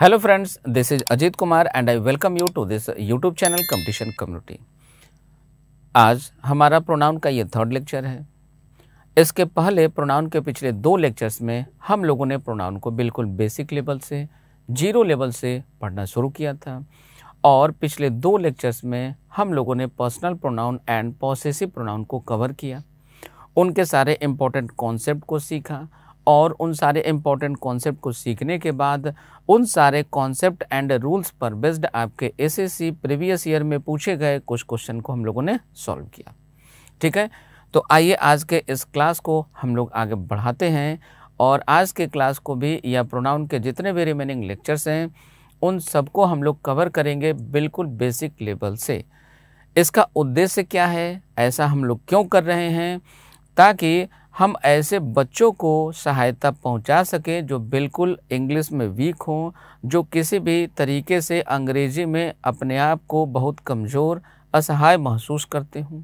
Hello friends this is Ajit Kumar and I welcome you to this YouTube channel competition community आज हमारा pronoun का ये third lecture है इसके पहले प्रोनाउन के पिछले दो लेक्चर्स में हम लोगों ने प्रोनाउन को बिल्कुल बेसिक लेवल से जीरो लेवल से पढ़ना शुरू किया था और पिछले दो लेक्चर्स में हम लोगों ने personal pronoun and possessive pronoun को कवर किया उनके सारे इम्पोर्टेंट कॉन्सेप्ट को सीखा और उन सारे इम्पॉर्टेंट कॉन्सेप्ट को सीखने के बाद उन सारे कॉन्सेप्ट एंड रूल्स पर बेस्ड आपके एस सी प्रीवियस ईयर में पूछे गए कुछ क्वेश्चन को हम लोगों ने सॉल्व किया ठीक है तो आइए आज के इस क्लास को हम लोग आगे बढ़ाते हैं और आज के क्लास को भी या प्रोनाउन के जितने भी रिमेनिंग लेक्चर्स हैं उन सबको हम लोग कवर करेंगे बिल्कुल बेसिक लेवल से इसका उद्देश्य क्या है ऐसा हम लोग क्यों कर रहे हैं ताकि हम ऐसे बच्चों को सहायता पहुंचा सकें जो बिल्कुल इंग्लिश में वीक हों जो किसी भी तरीके से अंग्रेज़ी में अपने आप को बहुत कमज़ोर असहाय महसूस करते हों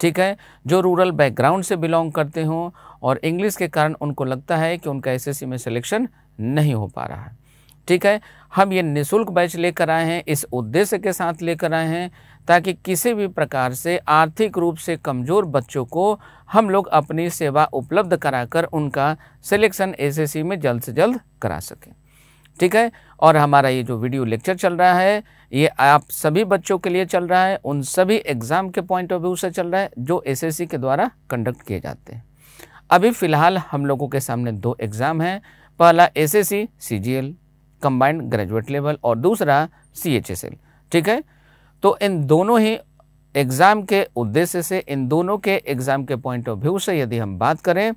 ठीक है जो रूरल बैकग्राउंड से बिलोंग करते हों और इंग्लिश के कारण उनको लगता है कि उनका एस में सिलेक्शन नहीं हो पा रहा है ठीक है हम ये निशुल्क बैच लेकर आए हैं इस उद्देश्य के साथ लेकर आए हैं ताकि किसी भी प्रकार से आर्थिक रूप से कमज़ोर बच्चों को हम लोग अपनी सेवा उपलब्ध कराकर उनका सिलेक्शन एसएससी में जल्द से जल्द करा सकें ठीक है और हमारा ये जो वीडियो लेक्चर चल रहा है ये आप सभी बच्चों के लिए चल रहा है उन सभी एग्ज़ाम के पॉइंट ऑफ व्यू से चल रहा है जो एस के द्वारा कंडक्ट किए जाते हैं अभी फ़िलहाल हम लोगों के सामने दो एग्ज़ाम हैं पहला S S C C G L graduate level और दूसरा सी एच एस एल ठीक है तो इन दोनों ही एग्ज़ाम के उद्देश्य से इन दोनों के एग्ज़ाम के पॉइंट ऑफ व्यू से यदि हम बात करें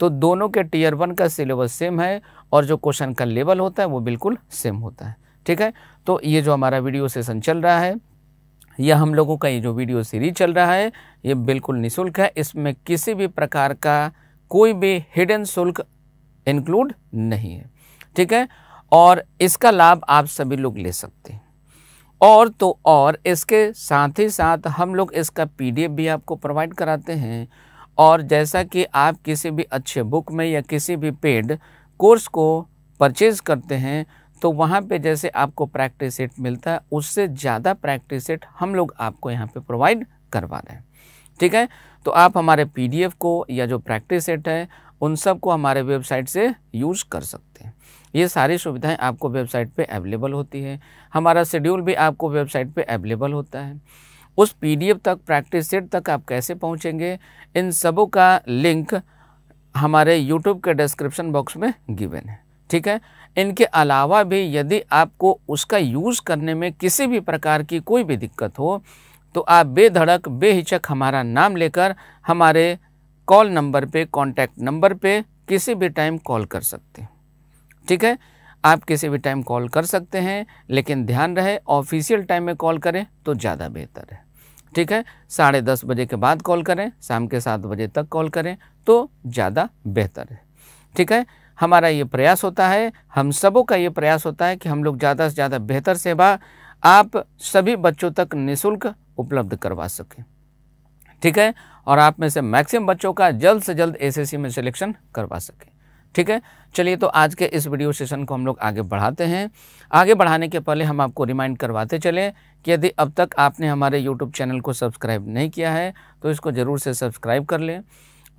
तो दोनों के टीयर वन का सिलेबस सेम है और जो क्वेश्चन का लेवल होता है वो बिल्कुल सेम होता है ठीक है तो ये जो हमारा वीडियो सेशन चल रहा है यह हम लोगों का ये जो वीडियो सीरीज चल रहा है ये बिल्कुल निःशुल्क है इसमें किसी भी प्रकार का कोई भी हिडन शुल्क इंक्लूड नहीं है ठीक है और इसका लाभ आप सभी लोग ले सकते हैं और तो और इसके साथ ही साथ हम लोग इसका पीडीएफ भी आपको प्रोवाइड कराते हैं और जैसा कि आप किसी भी अच्छे बुक में या किसी भी पेड कोर्स को परचेज़ करते हैं तो वहाँ पे जैसे आपको प्रैक्टिस सेट मिलता है उससे ज़्यादा प्रैक्टिस सेट हम लोग आपको यहाँ पे प्रोवाइड करवा रहे हैं ठीक है तो आप हमारे पीडीएफ को या जो प्रैक्टिस सेट है उन सब को हमारे वेबसाइट से यूज़ कर सकते हैं ये सारी सुविधाएं आपको वेबसाइट पे अवेलेबल होती है हमारा शेड्यूल भी आपको वेबसाइट पे अवेलेबल होता है उस पीडीएफ तक प्रैक्टिस सेट तक आप कैसे पहुंचेंगे इन सबों का लिंक हमारे यूट्यूब के डिस्क्रिप्शन बॉक्स में गिवन है ठीक है इनके अलावा भी यदि आपको उसका यूज़ करने में किसी भी प्रकार की कोई भी दिक्कत हो तो आप बेधड़क बेहिचक हमारा नाम लेकर हमारे कॉल नंबर पे कांटेक्ट नंबर पे किसी भी टाइम कॉल कर सकते हैं ठीक है आप किसी भी टाइम कॉल कर सकते हैं लेकिन ध्यान रहे ऑफिशियल टाइम में कॉल करें तो ज़्यादा बेहतर है ठीक है साढ़े दस बजे के बाद कॉल करें शाम के सात बजे तक कॉल करें तो ज़्यादा बेहतर है ठीक है हमारा ये प्रयास होता है हम सबों का ये प्रयास होता है कि हम लोग ज़्यादा से ज़्यादा बेहतर सेवा आप सभी बच्चों तक निःशुल्क उपलब्ध करवा सकें ठीक है और आप में से मैक्सिमम बच्चों का जल्द से जल्द एसएससी में सिलेक्शन करवा सकें ठीक है चलिए तो आज के इस वीडियो सेशन को हम लोग आगे बढ़ाते हैं आगे बढ़ाने के पहले हम आपको रिमाइंड करवाते चलें कि यदि अब तक आपने हमारे यूट्यूब चैनल को सब्सक्राइब नहीं किया है तो इसको ज़रूर से सब्सक्राइब कर लें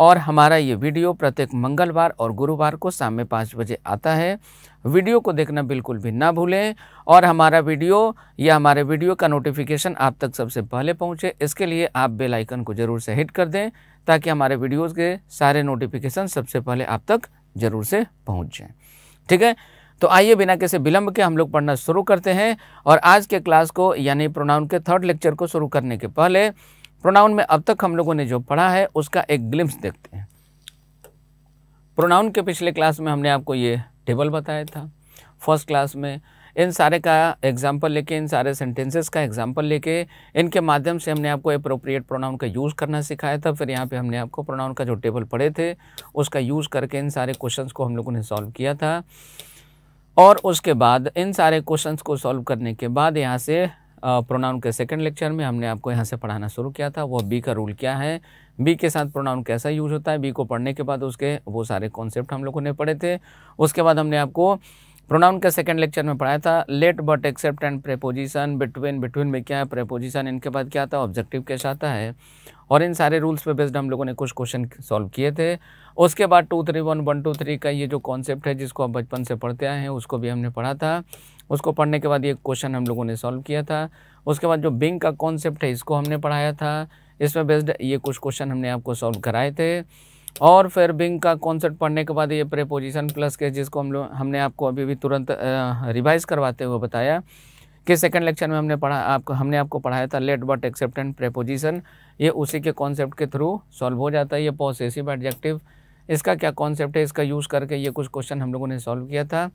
और हमारा ये वीडियो प्रत्येक मंगलवार और गुरुवार को शाम में पाँच बजे आता है वीडियो को देखना बिल्कुल भी ना भूलें और हमारा वीडियो या हमारे वीडियो का नोटिफिकेशन आप तक सबसे पहले पहुंचे इसके लिए आप बेल आइकन को ज़रूर से हिट कर दें ताकि हमारे वीडियोज़ के सारे नोटिफिकेशन सबसे पहले आप तक जरूर से पहुंच जाए ठीक है तो आइए बिना किसी विलंब के हम लोग पढ़ना शुरू करते हैं और आज के क्लास को यानी प्रोनाउन के थर्ड लेक्चर को शुरू करने के पहले प्रोनाउन में अब तक हम लोगों ने जो पढ़ा है उसका एक ग्लिम्स देखते हैं प्रोनाउन के पिछले क्लास में हमने आपको ये टेबल बताया था फर्स्ट क्लास में इन सारे का एग्जाम्पल लेके इन सारे सेंटेंसेस का एग्जाम्पल लेके इनके माध्यम से हमने आपको अप्रोप्रिएट प्रोनाउन का यूज़ करना सिखाया था फिर यहाँ पे हमने आपको प्रोनाउन का जो टेबल पढ़े थे उसका यूज़ करके इन सारे क्वेश्चन को हम लोगों ने सॉल्व किया था और उसके बाद इन सारे क्वेश्चन को सॉल्व करने के बाद यहाँ से प्रोनाउन के सेकेंड लेक्चर में हमने आपको यहाँ से पढ़ाना शुरू किया था वह बी का रूल क्या है बी के साथ प्रोनाउन कैसा यूज होता है बी को पढ़ने के बाद उसके वो सारे कॉन्सेप्ट हम लोगों ने पढ़े थे उसके बाद हमने आपको प्रोनाउन के सेकंड लेक्चर में पढ़ाया था let but except and preposition between between में क्या है प्रेपोजिशन इनके बाद क्या आता है ऑब्जेक्टिव कैश आता है और इन सारे रूल्स पे बेस्ड हम लोगों ने कुछ क्वेश्चन सॉल्व किए थे उसके बाद two three one one two three का ये जो कॉन्सेप्ट है जिसको आप बचपन से पढ़ते आए हैं उसको भी हमने पढ़ा था उसको पढ़ने के बाद ये क्वेश्चन हम लोगों ने सॉल्व किया था उसके बाद जो बिंग का कॉन्सेप्ट है इसको हमने पढ़ाया था इसमें बेस्ड ये कुछ क्वेश्चन हमने आपको सॉल्व कराए थे और फिर बिंग का कॉन्सेप्ट पढ़ने के बाद ये प्रेपोजिशन प्लस के जिसको हम लोग हमने आपको अभी भी तुरंत रिवाइज करवाते हुए बताया कि सेकंड लेक्चर में हमने पढ़ा आपको हमने आपको पढ़ाया था लेट बट एक्सेप्टेंट प्रेपोजिशन ये उसी के कॉन्सेप्ट के थ्रू सॉल्व हो जाता है ये पॉसेसिव एडजेक्टिव इसका क्या कॉन्सेप्ट है इसका यूज़ करके ये कुछ क्वेश्चन हम लोगों ने सॉल्व किया था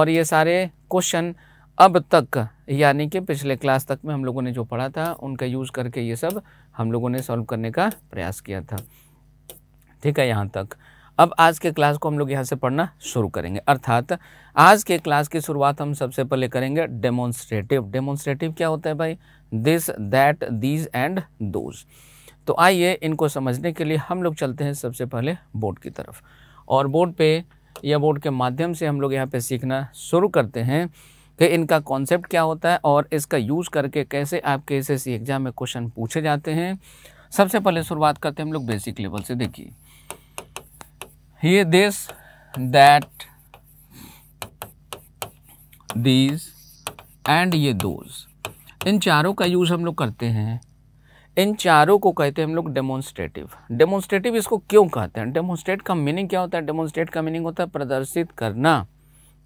और ये सारे क्वेश्चन अब तक यानी कि पिछले क्लास तक में हम लोगों ने जो पढ़ा था उनका यूज़ करके ये सब हम लोगों ने सॉल्व करने का प्रयास किया था ठीक है यहाँ तक अब आज के क्लास को हम लोग यहाँ से पढ़ना शुरू करेंगे अर्थात आज के क्लास की शुरुआत हम सबसे पहले करेंगे डेमोन्स्ट्रेटिव डेमोन्स्ट्रेटिव क्या होता है भाई this that these and those तो आइए इनको समझने के लिए हम लोग चलते हैं सबसे पहले बोर्ड की तरफ और बोर्ड पे या बोर्ड के माध्यम से हम लोग यहाँ पे सीखना शुरू करते हैं कि इनका कॉन्सेप्ट क्या होता है और इसका यूज़ करके कैसे आपके एस एग्ज़ाम में क्वेश्चन पूछे जाते हैं सबसे पहले शुरुआत करते हैं हम लोग बेसिक लेवल से देखिए here this that these and ये दोज इन चारों का यूज़ हम लोग करते हैं इन चारों को कहते हैं हम लोग डेमोन्स्ट्रेटिव डेमोन्स्ट्रेटिव इसको क्यों कहते हैं डेमोन्स्ट्रेट का मीनिंग क्या होता है डेमोन्स्ट्रेट का मीनिंग होता है प्रदर्शित करना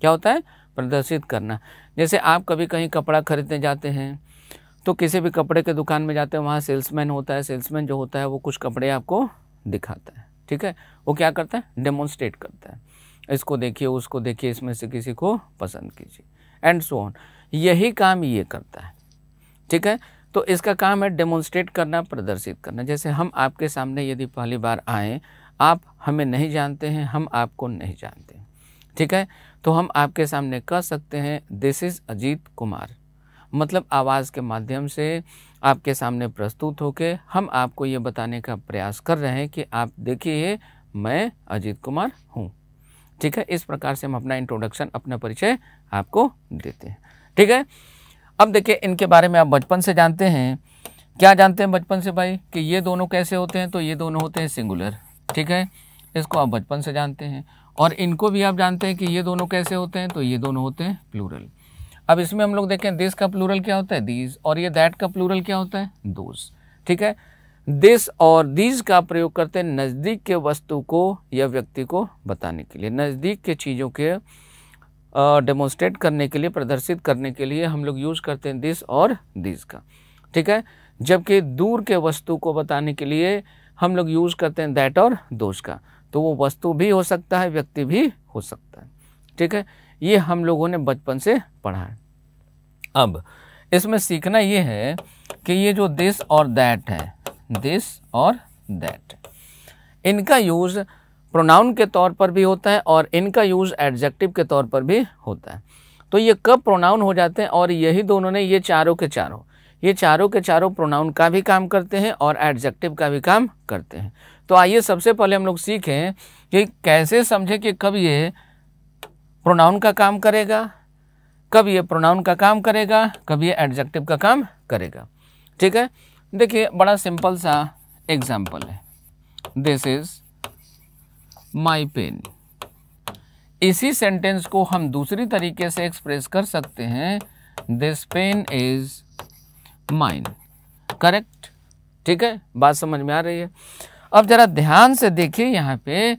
क्या होता है प्रदर्शित करना जैसे आप कभी कहीं कपड़ा खरीदने जाते हैं तो किसी भी कपड़े के दुकान में जाते हैं वहाँ सेल्समैन होता है सेल्समैन जो होता है वो कुछ कपड़े आपको दिखाता है ठीक है वो क्या करता है डेमोन्स्ट्रेट करता है इसको देखिए उसको देखिए इसमें से किसी को पसंद कीजिए एंड सो ऑन यही काम ये करता है ठीक है तो इसका काम है डेमोन्स्ट्रेट करना प्रदर्शित करना जैसे हम आपके सामने यदि पहली बार आए आप हमें नहीं जानते हैं हम आपको नहीं जानते ठीक है तो हम आपके सामने कह सकते हैं दिस इज़ अजीत कुमार मतलब आवाज़ के माध्यम से आपके सामने प्रस्तुत होकर हम आपको ये बताने का प्रयास कर रहे हैं कि आप देखिए मैं अजीत कुमार हूँ ठीक है इस प्रकार से हम अपना इंट्रोडक्शन अपना परिचय आपको देते हैं ठीक है अब देखिए इनके बारे में आप बचपन से जानते हैं क्या जानते हैं बचपन से भाई कि ये दोनों कैसे होते हैं तो ये दोनों होते हैं सिंगुलर ठीक है इसको आप बचपन से जानते हैं और इनको भी आप जानते हैं कि ये दोनों कैसे होते हैं तो ये दोनों होते हैं प्लूरल अब इसमें हम लोग देखें दिस का प्लूरल क्या होता है दीज और ये दैट का प्लूरल क्या होता है दोज ठीक है दिस और दीज का प्रयोग करते हैं नज़दीक के वस्तु को या व्यक्ति को बताने के लिए नज़दीक के चीज़ों के डेमोन्स्ट्रेट करने के लिए प्रदर्शित करने के लिए हम लोग यूज़ करते हैं दिस और दीज का ठीक है जबकि दूर के वस्तु को बताने के लिए हम लोग यूज़ करते हैं दैट और दोज का तो वो वस्तु भी हो सकता है व्यक्ति भी हो सकता है ठीक है ये हम लोगों ने बचपन से पढ़ा है अब इसमें सीखना ये है कि ये जो दिस और दैट है दिस और दैट इनका यूज़ प्रोनाउन के तौर पर भी होता है और इनका यूज़ एडजेक्टिव के तौर पर भी होता है तो ये कब प्रोनाउन हो जाते हैं और यही दोनों ने ये चारों के चारों ये चारों के चारों प्रोनाउन का भी काम करते हैं और एडजेक्टिव का भी काम करते हैं तो आइए सबसे पहले हम लोग सीखें कि कैसे समझें कि कब ये प्रोनाउन का काम करेगा कब ये प्रोनाउन का काम करेगा कब ये एडजेक्टिव का काम करेगा ठीक है देखिए बड़ा सिंपल सा एग्जाम्पल है दिस इज माई पेन इसी सेंटेंस को हम दूसरी तरीके से एक्सप्रेस कर सकते हैं this pen is mine correct ठीक है बात समझ में आ रही है अब ज़रा ध्यान से देखिए यहाँ पे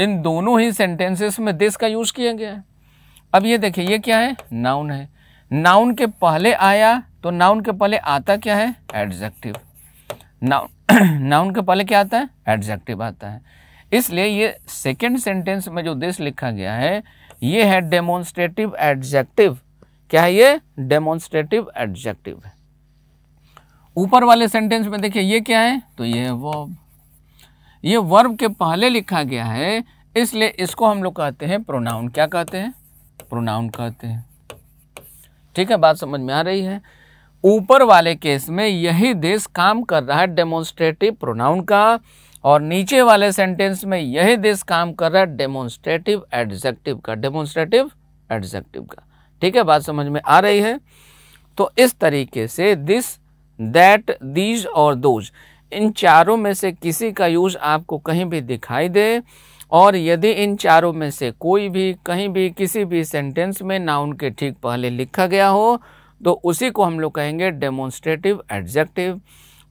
इन दोनों ही सेंटेंसेस में दिस का यूज़ किया गया है अब ये देखिए ये क्या है नाउन है नाउन के पहले आया तो नाउन के पहले आता क्या है एडजेक्टिव नाउन नाउन के पहले क्या आता है एडजेक्टिव आता है इसलिए ये सेकेंड सेंटेंस में जो दिस लिखा गया है ये है डेमोन्स्ट्रेटिव एडजेक्टिव क्या है ये डेमोन्स्ट्रेटिव एडजेक्टिव है ऊपर वाले सेंटेंस में देखिए ये क्या है तो ये वो ये वर्ब के पहले लिखा गया है इसलिए इसको हम लोग कहते हैं प्रोनाउन क्या कहते हैं प्रोनाउन कहते हैं ठीक है बात समझ में आ रही है ऊपर वाले केस में यही देश काम कर रहा है डेमोन्स्ट्रेटिव प्रोनाउन का और नीचे वाले सेंटेंस में यही देश काम कर रहा है डेमोन्स्ट्रेटिव एडजेक्टिव का डेमोन्स्ट्रेटिव एडजेक्टिव का ठीक है बात समझ में आ रही है तो इस तरीके से दिस दैट दीज और दोज इन चारों में से किसी का यूज आपको कहीं भी दिखाई दे और यदि इन चारों में से कोई भी कहीं भी किसी भी सेंटेंस में नाउन के ठीक पहले लिखा गया हो तो उसी को हम लोग कहेंगे डेमोन्स्ट्रेटिव एडजेक्टिव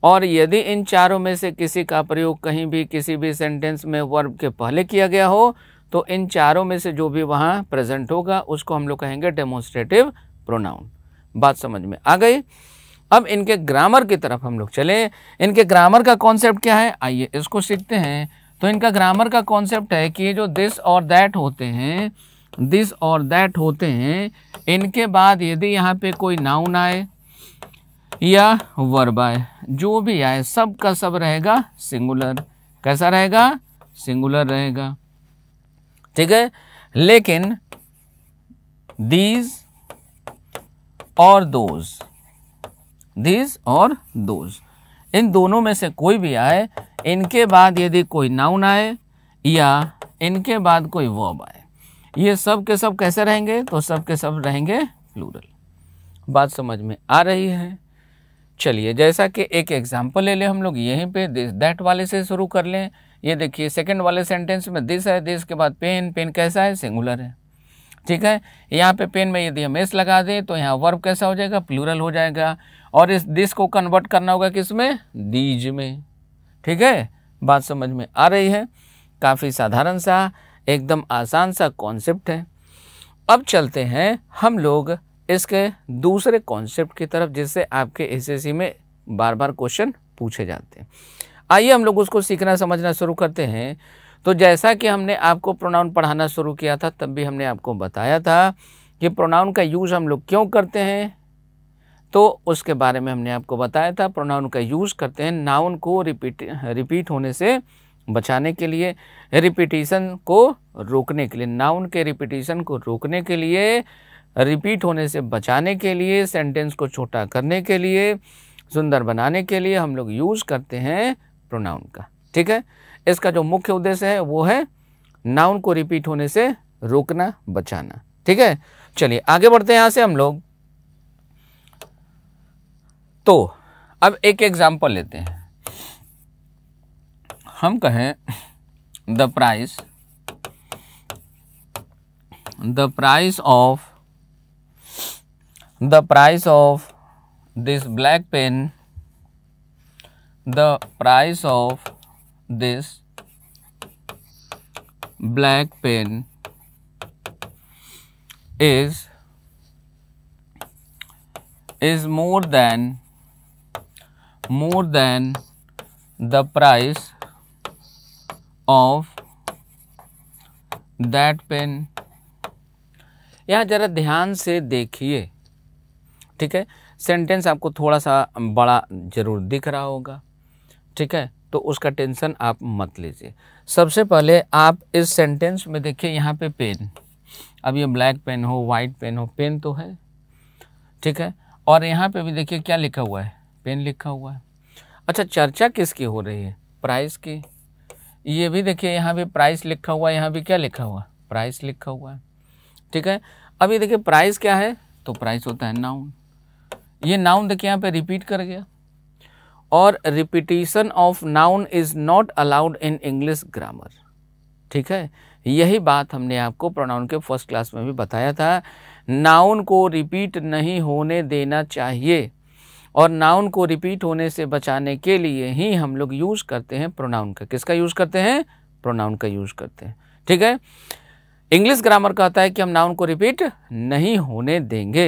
और यदि इन चारों में से किसी का प्रयोग कहीं भी किसी भी सेंटेंस में वर्ब के पहले किया गया हो तो इन चारों में से जो भी वहाँ प्रेजेंट होगा उसको हम लोग कहेंगे डेमोन्स्ट्रेटिव प्रोनाउन बात समझ में आ गई अब इनके ग्रामर की तरफ हम लोग चले इनके ग्रामर का कॉन्सेप्ट क्या है आइए इसको सीखते हैं तो इनका ग्रामर का कॉन्सेप्ट है कि ये जो दिस और दैट होते हैं दिस और दैट होते हैं इनके बाद यदि यहाँ पे कोई नाउन आए या वर्ब आए जो भी आए सब का सब रहेगा सिंगुलर कैसा रहेगा सिंगुलर रहेगा ठीक है लेकिन दीज और दोज़ दिस और दोज इन दोनों में से कोई भी आए इनके बाद यदि कोई नाउन आए या इनके बाद कोई वर्ब आए ये सब के सब कैसे रहेंगे तो सब के सब रहेंगे प्लूरल बात समझ में आ रही है चलिए जैसा कि एक एग्जाम्पल ले लें हम लोग यहीं पे दिस दैट वाले से शुरू कर लें ये देखिए सेकंड वाले सेंटेंस में दिस है दिस के बाद पेन पेन कैसा है सिंगुलर है ठीक है यहाँ पे पेन में यदि हम एस लगा दें तो यहाँ वर्ब कैसा हो जाएगा प्लूरल हो जाएगा और इस दिस को कन्वर्ट करना होगा किस में दीज में ठीक है बात समझ में आ रही है काफ़ी साधारण सा एकदम आसान सा कॉन्सेप्ट है अब चलते हैं हम लोग इसके दूसरे कॉन्सेप्ट की तरफ जिससे आपके एस में बार बार क्वेश्चन पूछे जाते हैं आइए हम लोग उसको सीखना समझना शुरू करते हैं तो जैसा कि हमने आपको प्रोनाउन पढ़ाना शुरू किया था तब भी हमने आपको बताया था कि प्रोनाउन का यूज़ हम लोग क्यों करते हैं तो उसके बारे में हमने आपको बताया था प्रोनाउन का यूज़ करते हैं नाउन को रिपीट रिपीट होने से बचाने के लिए रिपीटिशन को रोकने के लिए नाउन के रिपीटिशन को रोकने के लिए रिपीट होने से बचाने के लिए सेंटेंस को छोटा करने के लिए सुंदर बनाने के लिए हम लोग यूज़ करते हैं प्रोनाउन का ठीक है इसका जो मुख्य उद्देश्य है वो है नाउन को रिपीट होने से रोकना बचाना ठीक है चलिए आगे बढ़ते हैं यहाँ से हम लोग तो अब एक एग्जाम्पल लेते हैं हम कहें the price the price of the price of this black pen the price of this black pen is is more than more than the price of that pen यहाँ ज़रा ध्यान से देखिए ठीक है सेंटेंस आपको थोड़ा सा बड़ा ज़रूर दिख रहा होगा ठीक है तो उसका टेंशन आप मत लीजिए सबसे पहले आप इस सेंटेंस में देखिए यहाँ पे पेन अब ये ब्लैक पेन हो वाइट पेन हो पेन तो है ठीक है और यहाँ पे भी देखिए क्या लिखा हुआ है पेन लिखा हुआ है अच्छा चर्चा किसकी हो रही है प्राइस की ये भी देखिए यहाँ भी प्राइस लिखा हुआ है यहाँ भी क्या लिखा हुआ प्राइस लिखा हुआ है ठीक है अभी देखिए प्राइस क्या है तो प्राइस होता है नाउन ये नाउन देखिए यहाँ पे रिपीट कर गया और repetition of noun is not allowed in English grammar ठीक है यही बात हमने आपको प्रोनाउन के फर्स्ट क्लास में भी बताया था नाउन को रिपीट नहीं होने देना चाहिए और नाउन को रिपीट होने से बचाने के लिए ही हम लोग यूज़ करते हैं प्रोनाउन का किसका यूज़ करते हैं प्रोनाउन का यूज़ करते हैं ठीक है इंग्लिश ग्रामर कहता है कि हम नाउन को रिपीट नहीं होने देंगे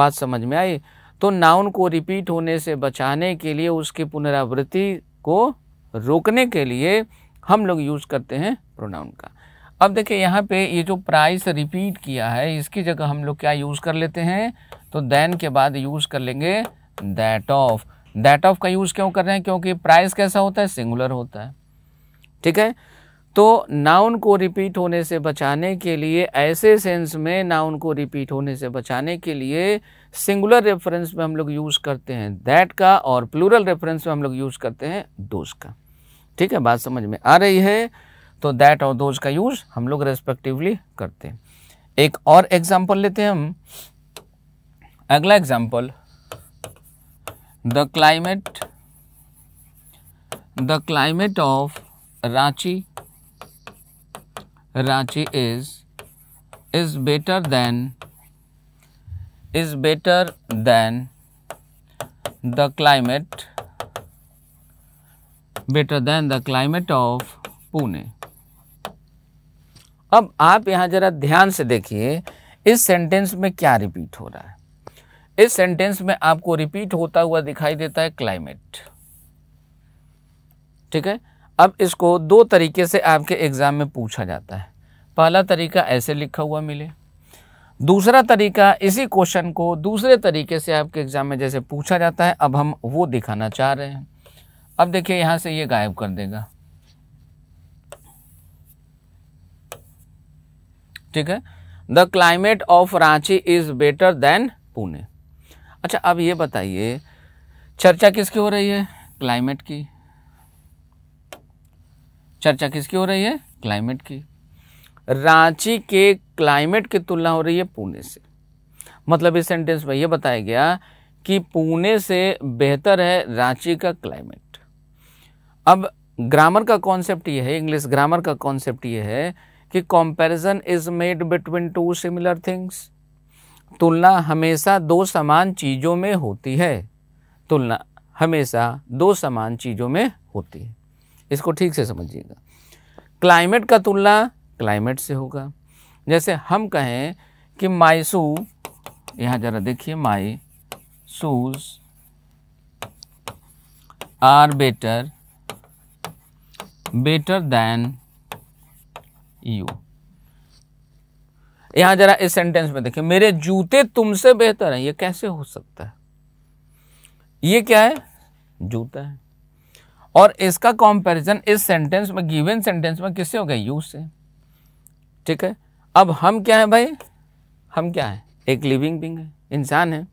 बात समझ में आई तो नाउन को रिपीट होने से बचाने के लिए उसकी पुनरावृत्ति को रोकने के लिए हम लोग यूज़ करते हैं प्रोनाउन का अब देखिए यहाँ पे ये जो प्राइस रिपीट किया है इसकी जगह हम लोग क्या यूज़ कर लेते हैं तो देन के बाद यूज़ कर लेंगे दैट ऑफ दैट ऑफ का यूज़ क्यों कर रहे हैं क्योंकि प्राइस कैसा होता है सिंगुलर होता है ठीक है तो नाउन को रिपीट होने से बचाने के लिए ऐसे सेंस में नाउन को रिपीट होने से बचाने के लिए सिंगुलर रेफरेंस में हम लोग यूज़ करते हैं दैट का और प्लूरल रेफरेंस में हम लोग यूज़ करते हैं दोज का ठीक है बात समझ में आ रही है तो दैट और दोज का यूज़ हम लोग रेस्पेक्टिवली करते हैं एक और एग्जाम्पल लेते हैं हम अगला example the climate the climate of Ranchi Ranchi is is better than is better than the climate better than the climate of Pune अब आप यहां जरा ध्यान से देखिए इस सेंटेंस में क्या रिपीट हो रहा है इस सेंटेंस में आपको रिपीट होता हुआ दिखाई देता है क्लाइमेट ठीक है अब इसको दो तरीके से आपके एग्ज़ाम में पूछा जाता है पहला तरीका ऐसे लिखा हुआ मिले दूसरा तरीका इसी क्वेश्चन को दूसरे तरीके से आपके एग्ज़ाम में जैसे पूछा जाता है अब हम वो दिखाना चाह रहे हैं अब देखिए यहां से ये गायब कर देगा ठीक है the climate of Ranchi is better than Pune अच्छा अब ये बताइए चर्चा किसकी हो रही है क्लाइमेट की चर्चा किसकी हो रही है क्लाइमेट की रांची के क्लाइमेट की तुलना हो रही है पुणे से मतलब इस सेंटेंस में ये बताया गया कि पुणे से बेहतर है रांची का क्लाइमेट अब ग्रामर का कॉन्सेप्ट ये है इंग्लिश ग्रामर का कॉन्सेप्ट ये है कि comparison is made between two similar things तुलना हमेशा दो समान चीज़ों में होती है तुलना हमेशा दो समान चीज़ों में होती है इसको ठीक से समझिएगा क्लाइमेट का तुलना क्लाइमेट से होगा जैसे हम कहें कि माइसू यहाँ ज़रा देखिए my shoes are better better than you यहाँ जरा इस सेंटेंस में देखिए मेरे जूते तुमसे बेहतर हैं ये कैसे हो सकता है ये क्या है जूता है और इसका कंपैरिजन इस सेंटेंस में गिवन सेंटेंस में किससे हो गया यू से ठीक है अब हम क्या है भाई हम क्या है एक लिविंग बिंग है इंसान है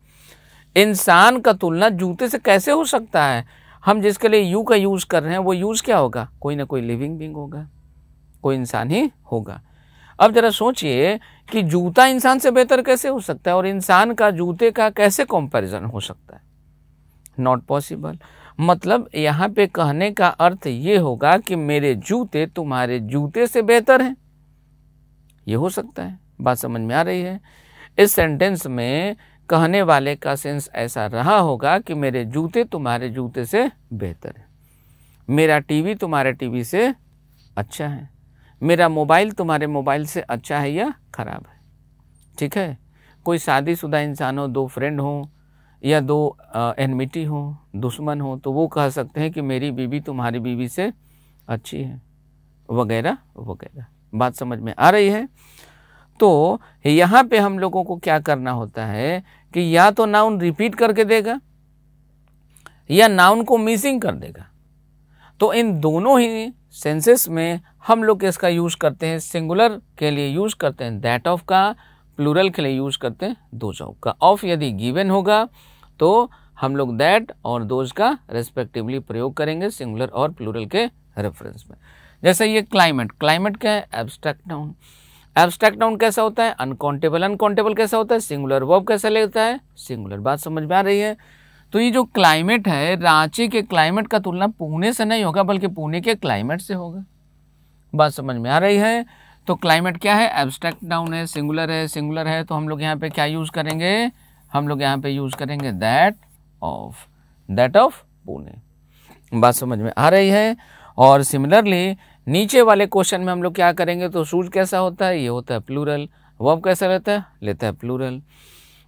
इंसान का तुलना जूते से कैसे हो सकता है हम जिसके लिए यू का यूज़ कर रहे हैं वो यूज़ क्या होगा कोई ना कोई लिविंग बिंग होगा कोई इंसान ही होगा अब जरा सोचिए कि जूता इंसान से बेहतर कैसे हो सकता है और इंसान का जूते का कैसे कंपैरिजन हो सकता है नॉट पॉसिबल मतलब यहाँ पे कहने का अर्थ ये होगा कि मेरे जूते तुम्हारे जूते से बेहतर हैं ये हो सकता है बात समझ में आ रही है इस सेंटेंस में कहने वाले का सेंस ऐसा रहा होगा कि मेरे जूते तुम्हारे जूते से बेहतर है मेरा टीवी तुम्हारे टीवी से अच्छा है मेरा मोबाइल तुम्हारे मोबाइल से अच्छा है या ख़राब है ठीक है कोई शादीशुदा इंसान हो दो फ्रेंड हो या दो एनमिटी हो दुश्मन हो तो वो कह सकते हैं कि मेरी बीवी तुम्हारी बीवी से अच्छी है वगैरह वगैरह बात समझ में आ रही है तो यहाँ पे हम लोगों को क्या करना होता है कि या तो नाउन रिपीट करके देगा या नाउन को मिसिंग कर देगा तो इन दोनों ही सेंसेस में हम लोग इसका यूज़ करते हैं सिंगुलर के लिए यूज़ करते हैं दैट ऑफ का प्लूरल के लिए यूज़ करते हैं दोज ऑफ का ऑफ यदि गिवन होगा तो हम लोग दैट और दोज का रेस्पेक्टिवली प्रयोग करेंगे सिंगुलर और प्लूरल के रेफरेंस में जैसे ये क्लाइमेट क्लाइमेट क्या है एब्स्ट्रैक्ट नाउन एब्स्ट्रैक्ट नाउन कैसा होता है अनकाउंटेबल अनकाउंटेबल कैसा होता है सिंगुलर वर्ब कैसा लेता है सिंगुलर बात समझ में आ रही है तो ये जो क्लाइमेट है रांची के क्लाइमेट का तुलना पुणे से नहीं होगा बल्कि पुणे के क्लाइमेट से होगा बात समझ में आ रही है तो क्लाइमेट क्या है एब्स्ट्रैक्ट डाउन है सिंगुलर है सिंगुलर है तो हम लोग यहाँ पे क्या यूज़ करेंगे हम लोग यहाँ पे यूज़ करेंगे that of that of Pune बात समझ में आ रही है और सिमिलरली नीचे वाले क्वेश्चन में हम लोग क्या करेंगे तो सूज कैसा होता है ये होता है प्लूरल वब कैसा रहता है लेता है प्लूरल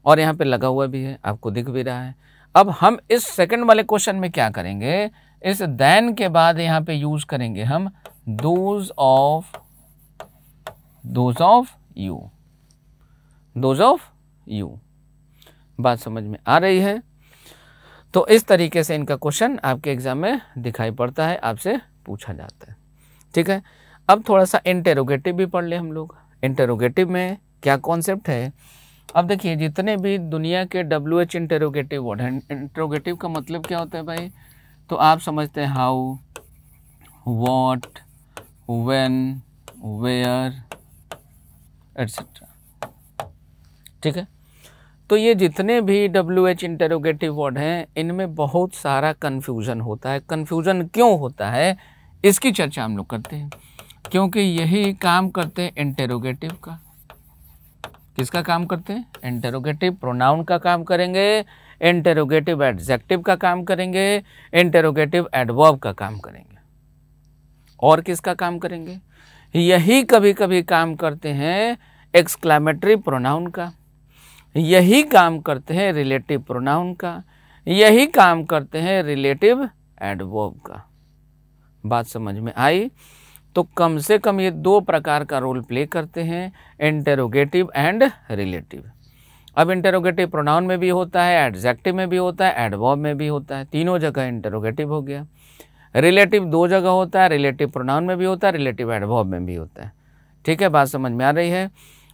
और यहाँ पे लगा हुआ भी है आपको दिख भी रहा है अब हम इस सेकंड वाले क्वेश्चन में क्या करेंगे इस देन के बाद यहाँ पे यूज करेंगे हम those of those of you those of you बात समझ में आ रही है तो इस तरीके से इनका क्वेश्चन आपके एग्जाम में दिखाई पड़ता है आपसे पूछा जाता है ठीक है अब थोड़ा सा इंटेरोगेटिव भी पढ़ ले हम लोग इंटेरोगेटिव में क्या कॉन्सेप्ट है अब देखिए जितने भी दुनिया के डब्ल्यू एच इंटेरोगेटिव वर्ड हैं इंटेरोगेटिव का मतलब क्या होता है भाई तो आप समझते हैं how what when where etcetera ठीक है तो ये जितने भी डब्ल्यू एच इंटेरोगेटिव वर्ड हैं इनमें बहुत सारा कन्फ्यूज़न होता है कन्फ्यूज़न क्यों होता है इसकी चर्चा हम लोग करते हैं क्योंकि यही काम करते हैं इंटेरोगेटिव का किसका काम करते हैं इंटेरोगेटिव प्रोनाउन का काम करेंगे इंटेरोगेटिव एडजेक्टिव का काम करेंगे इंटेरोगेटिव एडवर्ब का काम करेंगे और किसका काम करेंगे यही कभी कभी काम करते हैं एक्सक्लामेटरी प्रोनाउन का यही काम करते हैं रिलेटिव प्रोनाउन का यही काम करते हैं रिलेटिव एडवर्ब का बात समझ में आई तो कम से कम ये दो प्रकार का रोल प्ले करते हैं इंटेरोगेटिव एंड रिलेटिव अब इंटरोगेटिव प्रोनाउन में भी होता है एडजेक्टिव में भी होता है एडवॉब में भी होता है तीनों जगह इंटरोगेटिव हो गया रिलेटिव दो जगह होता है रिलेटिव प्रोनाउन में भी होता है रिलेटिव एडवॉब में भी होता है ठीक है बात समझ में आ रही है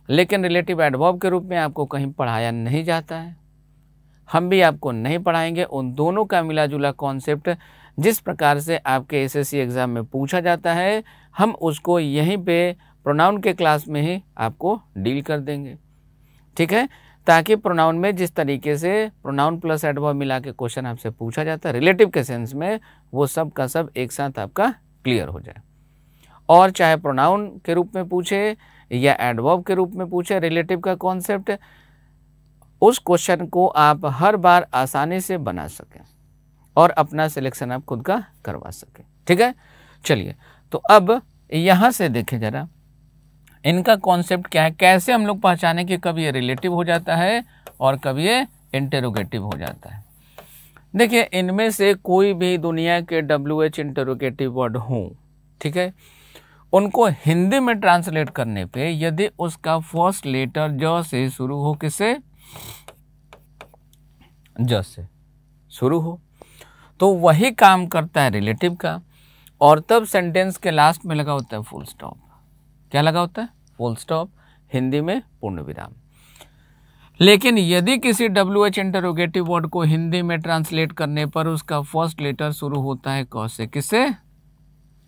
लेकिन रिलेटिव एडवॉब के रूप में आपको कहीं पढ़ाया नहीं जाता है हम भी आपको नहीं पढ़ाएंगे उन दोनों का मिला जुला कॉन्सेप्ट जिस प्रकार से आपके सी एग्ज़ाम में पूछा जाता है हम उसको यहीं पर प्रोनाउन के क्लास में ही आपको डील कर देंगे ठीक है ताकि प्रोनाउन में जिस तरीके से प्रोनाउन प्लस एडवर्ब मिला के क्वेश्चन आपसे पूछा जाता है रिलेटिव के सेंस में वो सब का सब एक साथ आपका क्लियर हो जाए और चाहे प्रोनाउन के रूप में पूछे या एडवर्ब के रूप में पूछे रिलेटिव का कॉन्सेप्ट उस क्वेश्चन को आप हर बार आसानी से बना सकें और अपना सिलेक्शन आप खुद का करवा सकें ठीक है चलिए तो अब यहाँ से देखें ज़रा इनका कॉन्सेप्ट क्या है कैसे हम लोग पहचाने कि कब ये रिलेटिव हो जाता है और कब ये इंटेरोगेटिव हो जाता है देखिए इनमें से कोई भी दुनिया के डब्ल्यू एच इंटेरोगेटिव वर्ड हों ठीक है उनको हिंदी में ट्रांसलेट करने पे यदि उसका फर्स्ट लेटर ज से शुरू हो किसे ज से शुरू हो तो वही काम करता है रिलेटिव का और तब सेंटेंस के लास्ट में लगा होता है फुल स्टॉप क्या लगा होता है फुल स्टॉप हिंदी में पूर्ण विराम लेकिन यदि किसी डब्ल्यू एच इंटरोगेटिव वर्ड को हिंदी में ट्रांसलेट करने पर उसका फर्स्ट लेटर शुरू होता है क से किससे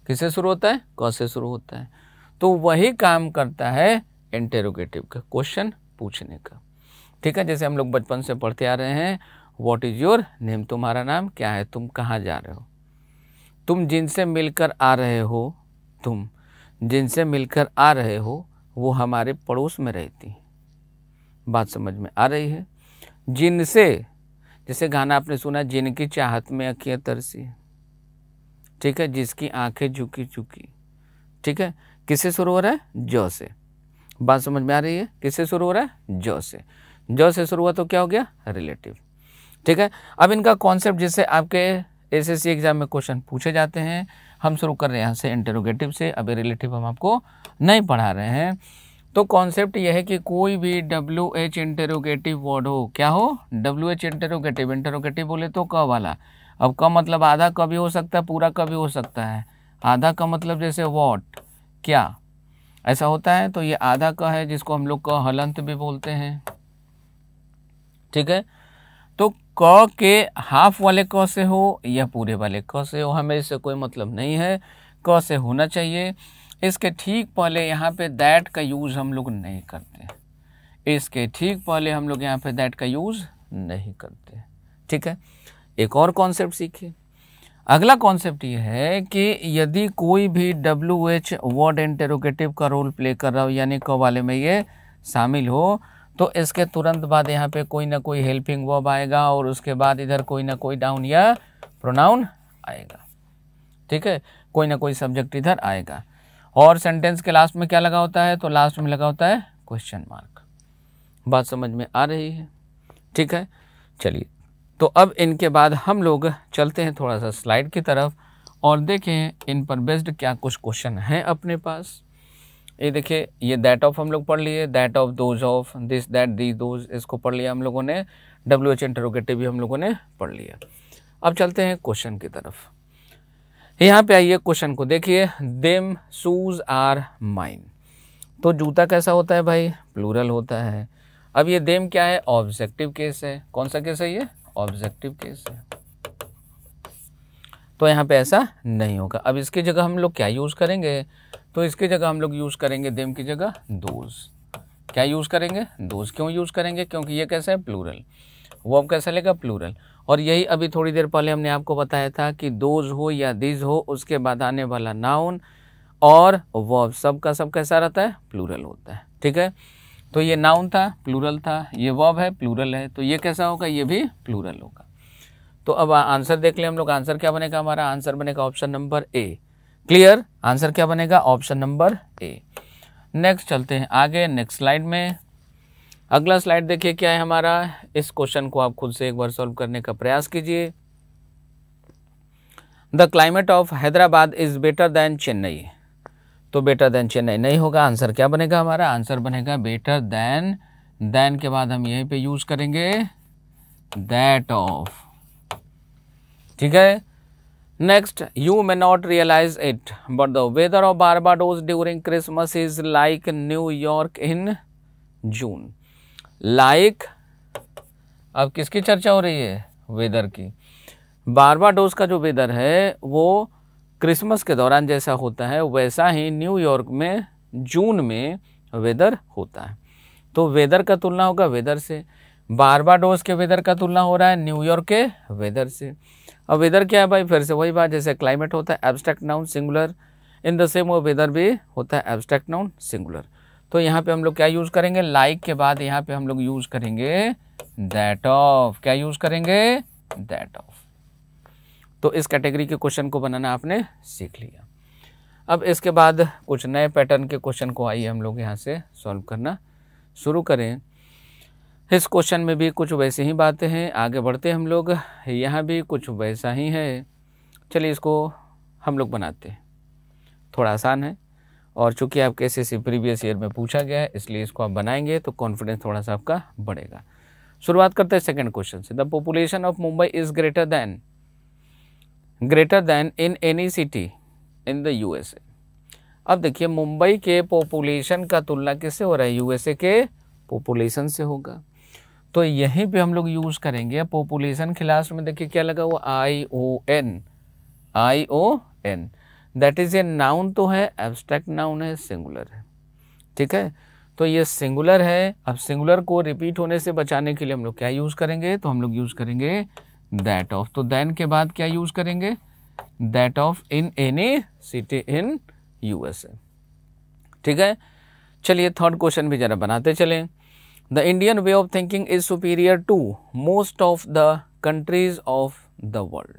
किससे शुरू होता है क से शुरू होता है तो वही काम करता है इंटेरोगेटिव का क्वेश्चन पूछने का ठीक है जैसे हम लोग बचपन से पढ़ते आ रहे हैं वॉट इज़ योर नेम तुम्हारा नाम क्या है तुम कहाँ जा रहे हो तुम जिनसे मिलकर आ रहे हो तुम जिनसे मिलकर आ रहे हो वो हमारे पड़ोस में रहती हैं बात समझ में आ रही है जिनसे जैसे गाना आपने सुना जिनकी चाहत में अखियाँ तरसी ठीक है जिसकी आंखें झुकी झुकी ठीक है किससे शुरू हो रहा है जौ से बात समझ में आ रही है किससे शुरू हो रहा है जौ से जौ से शुरू हुआ तो क्या हो गया रिलेटिव ठीक है अब इनका कॉन्सेप्ट जिससे आपके एसएससी एग्ज़ाम में क्वेश्चन पूछे जाते हैं हम शुरू कर रहे हैं यहाँ से इंटरोगेटिव से अभी रिलेटिव हम आपको नहीं पढ़ा रहे हैं तो कॉन्सेप्ट यह है कि कोई भी डब्ल्यू एच इंटरोगेटिव वर्ड हो क्या हो डब्ल्यू एच इंटरोगेटिव इंटरोगेटिव बोले तो क वाला अब क मतलब आधा कभी हो सकता है पूरा कभी हो सकता है आधा का मतलब जैसे वॉट क्या ऐसा होता है तो ये आधा का है जिसको हम लोग क हलंत भी बोलते हैं ठीक है तो क के हाफ वाले क से हो या पूरे वाले क से हो हमें इससे कोई मतलब नहीं है क से होना चाहिए इसके ठीक पहले यहाँ पे दैट का यूज़ हम लोग नहीं करते इसके ठीक पहले हम लोग यहाँ पे दैट का यूज़ नहीं करते ठीक है एक और कॉन्सेप्ट सीखिए अगला कॉन्सेप्ट ये है कि यदि कोई भी डब्ल्यू एच वर्ड इंटेरोगेटिव का रोल प्ले कर रहा हो यानी क वाले में ये शामिल हो तो इसके तुरंत बाद यहाँ पे कोई ना कोई हेल्पिंग वर्ब आएगा और उसके बाद इधर कोई ना कोई डाउन या प्रोनाउन आएगा ठीक है कोई ना कोई सब्जेक्ट इधर आएगा और सेंटेंस के लास्ट में क्या लगा होता है तो लास्ट में लगा होता है क्वेश्चन मार्क बात समझ में आ रही है ठीक है चलिए तो अब इनके बाद हम लोग चलते हैं थोड़ा सा स्लाइड की तरफ और देखें इन पर बेस्ड क्या कुछ क्वेश्चन हैं अपने पास ये देखिए ये दैट ऑफ हम लोग पढ़ लिए that of those of this that the those इसको पढ़ लिया हम लोगों ने डब्ल्यू एच इंटरोगेटिव भी हम लोगों ने पढ़ लिया अब चलते हैं क्वेश्चन की तरफ यहाँ पे आइए क्वेश्चन को देखिए देम शूज आर माइन तो जूता कैसा होता है भाई प्लूरल होता है अब ये देम क्या है ऑब्जेक्टिव केस है कौन सा केस है ये ऑब्जेक्टिव केस है तो यहाँ पे ऐसा नहीं होगा अब इसकी जगह हम लोग क्या यूज़ करेंगे तो इसकी जगह हम लोग यूज़ करेंगे देम की जगह दोज क्या यूज़ करेंगे दोज क्यों यूज़ करेंगे क्योंकि ये कैसा है प्लूरल वो कैसा लेगा प्लूरल और यही अभी थोड़ी देर पहले हमने आपको बताया था कि दोज हो या दिज हो उसके बाद आने वाला नाउन और वर्ब सब का सब कैसा रहता है प्लूरल होता है ठीक है तो ये नाउन था प्लूरल था ये वर्ब है प्लूरल है तो ये कैसा होगा ये भी प्लूरल होगा तो अब आंसर देख लें हम लोग आंसर क्या बनेगा हमारा आंसर बनेगा option number A clear answer क्या बनेगा ऑप्शन नंबर ए नेक्स्ट चलते हैं आगे नेक्स्ट स्लाइड में अगला स्लाइड देखिए क्या है हमारा इस क्वेश्चन को आप खुद से एक बार सॉल्व करने का प्रयास कीजिए the climate of Hyderabad is better than Chennai तो बेटर देन चेन्नई नहीं होगा आंसर क्या बनेगा हमारा आंसर बनेगा बेटर देन देन के बाद हम यहीं पे यूज़ करेंगे दैट ऑफ ठीक है next you may not realise it but the weather of Barbados during Christmas is like New York in June like अब किसकी चर्चा हो रही है वेदर की डोज का जो वेदर है वो क्रिसमस के दौरान जैसा होता है वैसा ही न्यूयॉर्क में जून में वेदर होता है तो वेदर का तुलना होगा वेदर से बारबाडोस के वेदर का तुलना हो रहा है न्यूयॉर्क के वेदर से अब वेदर क्या है भाई फिर से वही बात जैसे क्लाइमेट होता है abstract noun singular in the same वो वेदर भी होता है एब्स्ट्रैक्ट नाउन सिंगुलर तो यहाँ पे हम लोग क्या यूज़ करेंगे लाइक like के बाद यहाँ पे हम लोग यूज़ करेंगे दैट ऑफ क्या यूज़ करेंगे दैट ऑफ तो इस कैटेगरी के क्वेश्चन को बनाना आपने सीख लिया अब इसके बाद कुछ नए पैटर्न के क्वेश्चन को आइए हम लोग यहाँ से सॉल्व करना शुरू करें इस क्वेश्चन में भी कुछ वैसे ही बातें हैं आगे बढ़ते हम लोग यहाँ भी कुछ वैसा ही है चलिए इसको हम लोग बनाते हैं थोड़ा आसान है और चूंकि आपके एस एस प्रीवियस ईयर में पूछा गया है इसलिए इसको आप बनाएंगे तो कॉन्फिडेंस थोड़ा सा आपका बढ़ेगा शुरुआत करते हैं सेकंड क्वेश्चन से the population of Mumbai is greater than greater than in any city in the USA अब देखिए मुंबई के पॉपुलेशन का तुलना किससे हो रहा है यूएसए के पॉपुलेशन से होगा तो यहीं पे हम लोग यूज़ करेंगे पॉपुलेशन के लास्ट में देखिए क्या लगा हुआ I O N I O N that is a noun तो है एब्स्ट्रैक्ट नाउन है सिंगुलर है ठीक है तो ये सिंगुलर है अब सिंगुलर को रिपीट होने से बचाने के लिए हम लोग क्या यूज़ करेंगे तो हम लोग यूज़ करेंगे दैट ऑफ तो दैन के बाद क्या यूज़ करेंगे that of in any city in USA ठीक है चलिए थर्ड क्वेश्चन भी ज़रा बनाते चलें the Indian way of thinking is superior to most of the countries of the world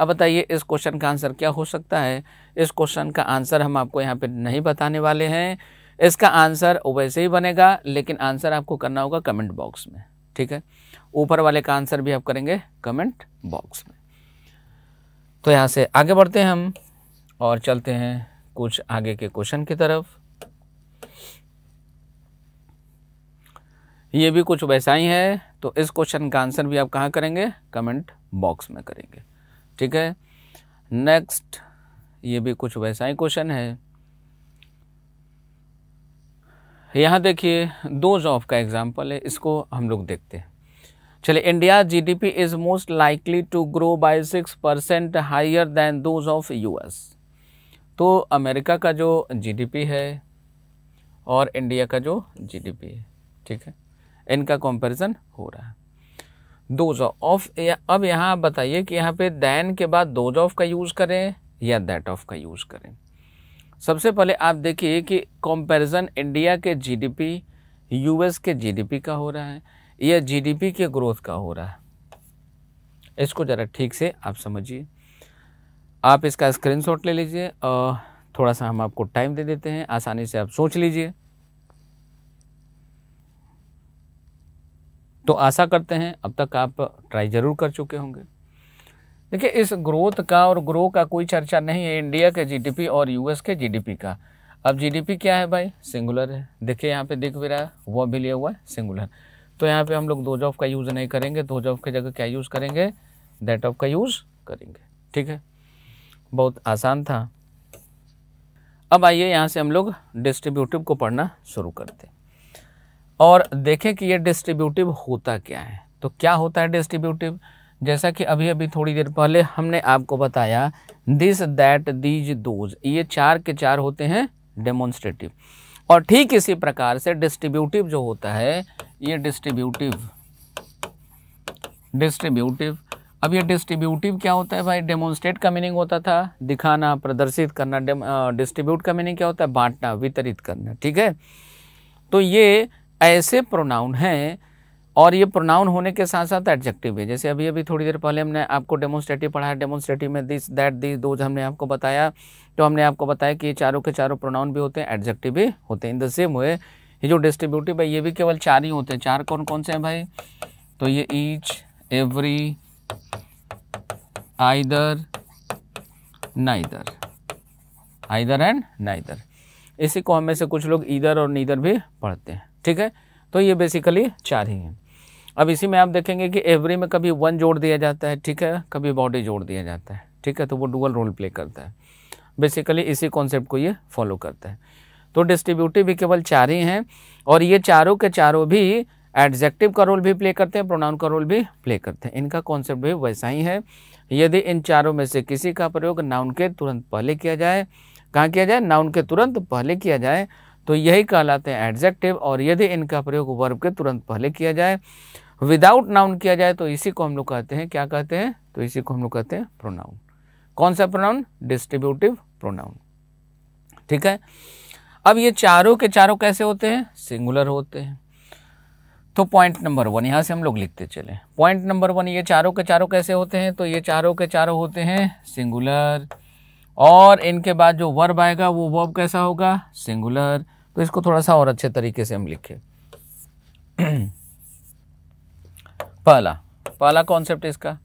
अब बताइए इस क्वेश्चन का आंसर क्या हो सकता है इस क्वेश्चन का आंसर हम आपको यहाँ पे नहीं बताने वाले हैं इसका आंसर वैसे ही बनेगा लेकिन आंसर आपको करना होगा कमेंट बॉक्स में ठीक है ऊपर वाले का आंसर भी आप करेंगे कमेंट बॉक्स में तो यहाँ से आगे बढ़ते हैं हम और चलते हैं कुछ आगे के क्वेश्चन की तरफ ये भी कुछ वैसा ही है तो इस क्वेश्चन का आंसर भी आप कहाँ करेंगे कमेंट बॉक्स में करेंगे ठीक है नेक्स्ट ये भी कुछ वैसा ही क्वेश्चन है यहाँ देखिए दोज ऑफ का एग्जाम्पल है इसको हम लोग देखते हैं चलिए India GDP is most likely to grow by six percent higher than those of US तो अमेरिका का जो जीडीपी है और इंडिया का जो जीडीपी है ठीक है इनका कंपैरिजन हो रहा है दोज ऑफ अब यहाँ आप बताइए कि यहाँ पे दैन के बाद दोज ऑफ का यूज़ करें या दैट ऑफ का यूज़ करें सबसे पहले आप देखिए कि कंपैरिजन इंडिया के जीडीपी यूएस के जीडीपी का हो रहा है या जीडीपी के ग्रोथ का हो रहा है इसको ज़रा ठीक से आप समझिए आप इसका स्क्रीनशॉट ले लीजिए और थोड़ा सा हम आपको टाइम दे देते हैं आसानी से आप सोच लीजिए तो आशा करते हैं अब तक आप ट्राई ज़रूर कर चुके होंगे देखिए इस ग्रोथ का और ग्रो का कोई चर्चा नहीं है इंडिया के जीडीपी और यूएस के जीडीपी का अब जीडीपी क्या है भाई सिंगुलर है देखिए यहाँ पे दिख भी रहा है वह भी लिया हुआ है सिंगुलर तो यहाँ पे हम लोग दो जॉब का यूज़ नहीं करेंगे दो जॉब की जगह क्या यूज़ करेंगे दैट ऑफ का यूज़ करेंगे ठीक है बहुत आसान था अब आइए यहाँ से हम लोग डिस्ट्रीब्यूटिव को पढ़ना शुरू करते हैं और देखें कि ये डिस्ट्रीब्यूटिव होता क्या है तो क्या होता है डिस्ट्रीब्यूटिव जैसा कि अभी अभी थोड़ी देर पहले हमने आपको बताया दिस दैट दीज दोज ये चार के चार होते हैं डेमोन्स्ट्रेटिव और ठीक इसी प्रकार से डिस्ट्रीब्यूटिव जो होता है ये डिस्ट्रीब्यूटिव डिस्ट्रीब्यूटिव अब ये डिस्ट्रीब्यूटिव क्या होता है भाई डेमोन्स्ट्रेट का मीनिंग होता था दिखाना प्रदर्शित करना डिस्ट्रीब्यूट का मीनिंग क्या होता है बांटना वितरित करना ठीक है तो ये ऐसे प्रोनाउन हैं और ये प्रोनाउन होने के साथ साथ एडजेक्टिव है जैसे अभी अभी थोड़ी देर पहले हमने आपको डेमोस्ट्रेटिव पढ़ाया डेमोस्ट्रेटिव में दिस दैट दिस दो हमने आपको बताया तो हमने आपको बताया कि ये चारों के चारों प्रोनाउन भी होते हैं एडजेक्टिव भी होते हैं इन द सेम वे ये जो डिस्ट्रीब्यूटिव है ये भी केवल चार ही होते हैं चार कौन कौन से हैं भाई तो ये each every either neither either and neither इसी को हमें से कुछ लोग इधर और नीदर भी पढ़ते हैं ठीक है तो ये बेसिकली चार ही हैं अब इसी में आप देखेंगे कि एवरी में कभी वन जोड़ दिया जाता है ठीक है कभी बॉडी जोड़ दिया जाता है ठीक है तो वो डुअल रोल प्ले करता है बेसिकली इसी कॉन्सेप्ट को ये फॉलो करता है तो डिस्ट्रीब्यूटिव भी केवल चार ही हैं और ये चारों के चारों भी एडजेक्टिव का रोल भी प्ले करते हैं प्रोनाउन का रोल भी प्ले करते हैं इनका कॉन्सेप्ट भी वैसा ही है यदि इन चारों में से किसी का प्रयोग नाउन के तुरंत पहले किया जाए कहाँ किया जाए नाउन के तुरंत पहले किया जाए तो यही कहलाते हैं एडजेक्टिव और यदि इनका प्रयोग वर्ब के तुरंत पहले किया जाए विदाउट नाउन किया जाए तो इसी को हम लोग कहते हैं क्या कहते हैं तो इसी को हम लोग कहते हैं प्रोनाउन कौन सा प्रोनाउन डिस्ट्रीब्यूटिव प्रोनाउन ठीक है अब ये चारों के चारों कैसे होते हैं सिंगुलर होते हैं तो पॉइंट नंबर वन यहां से हम लोग लिखते चले पॉइंट नंबर वन ये चारों के चारों कैसे होते हैं तो ये चारों के चारों होते हैं सिंगुलर और इनके बाद जो वर्ब आएगा वो वर्ब कैसा होगा सिंगुलर तो इसको थोड़ा सा और अच्छे तरीके से हम लिखें पहला पहला कॉन्सेप्ट इसका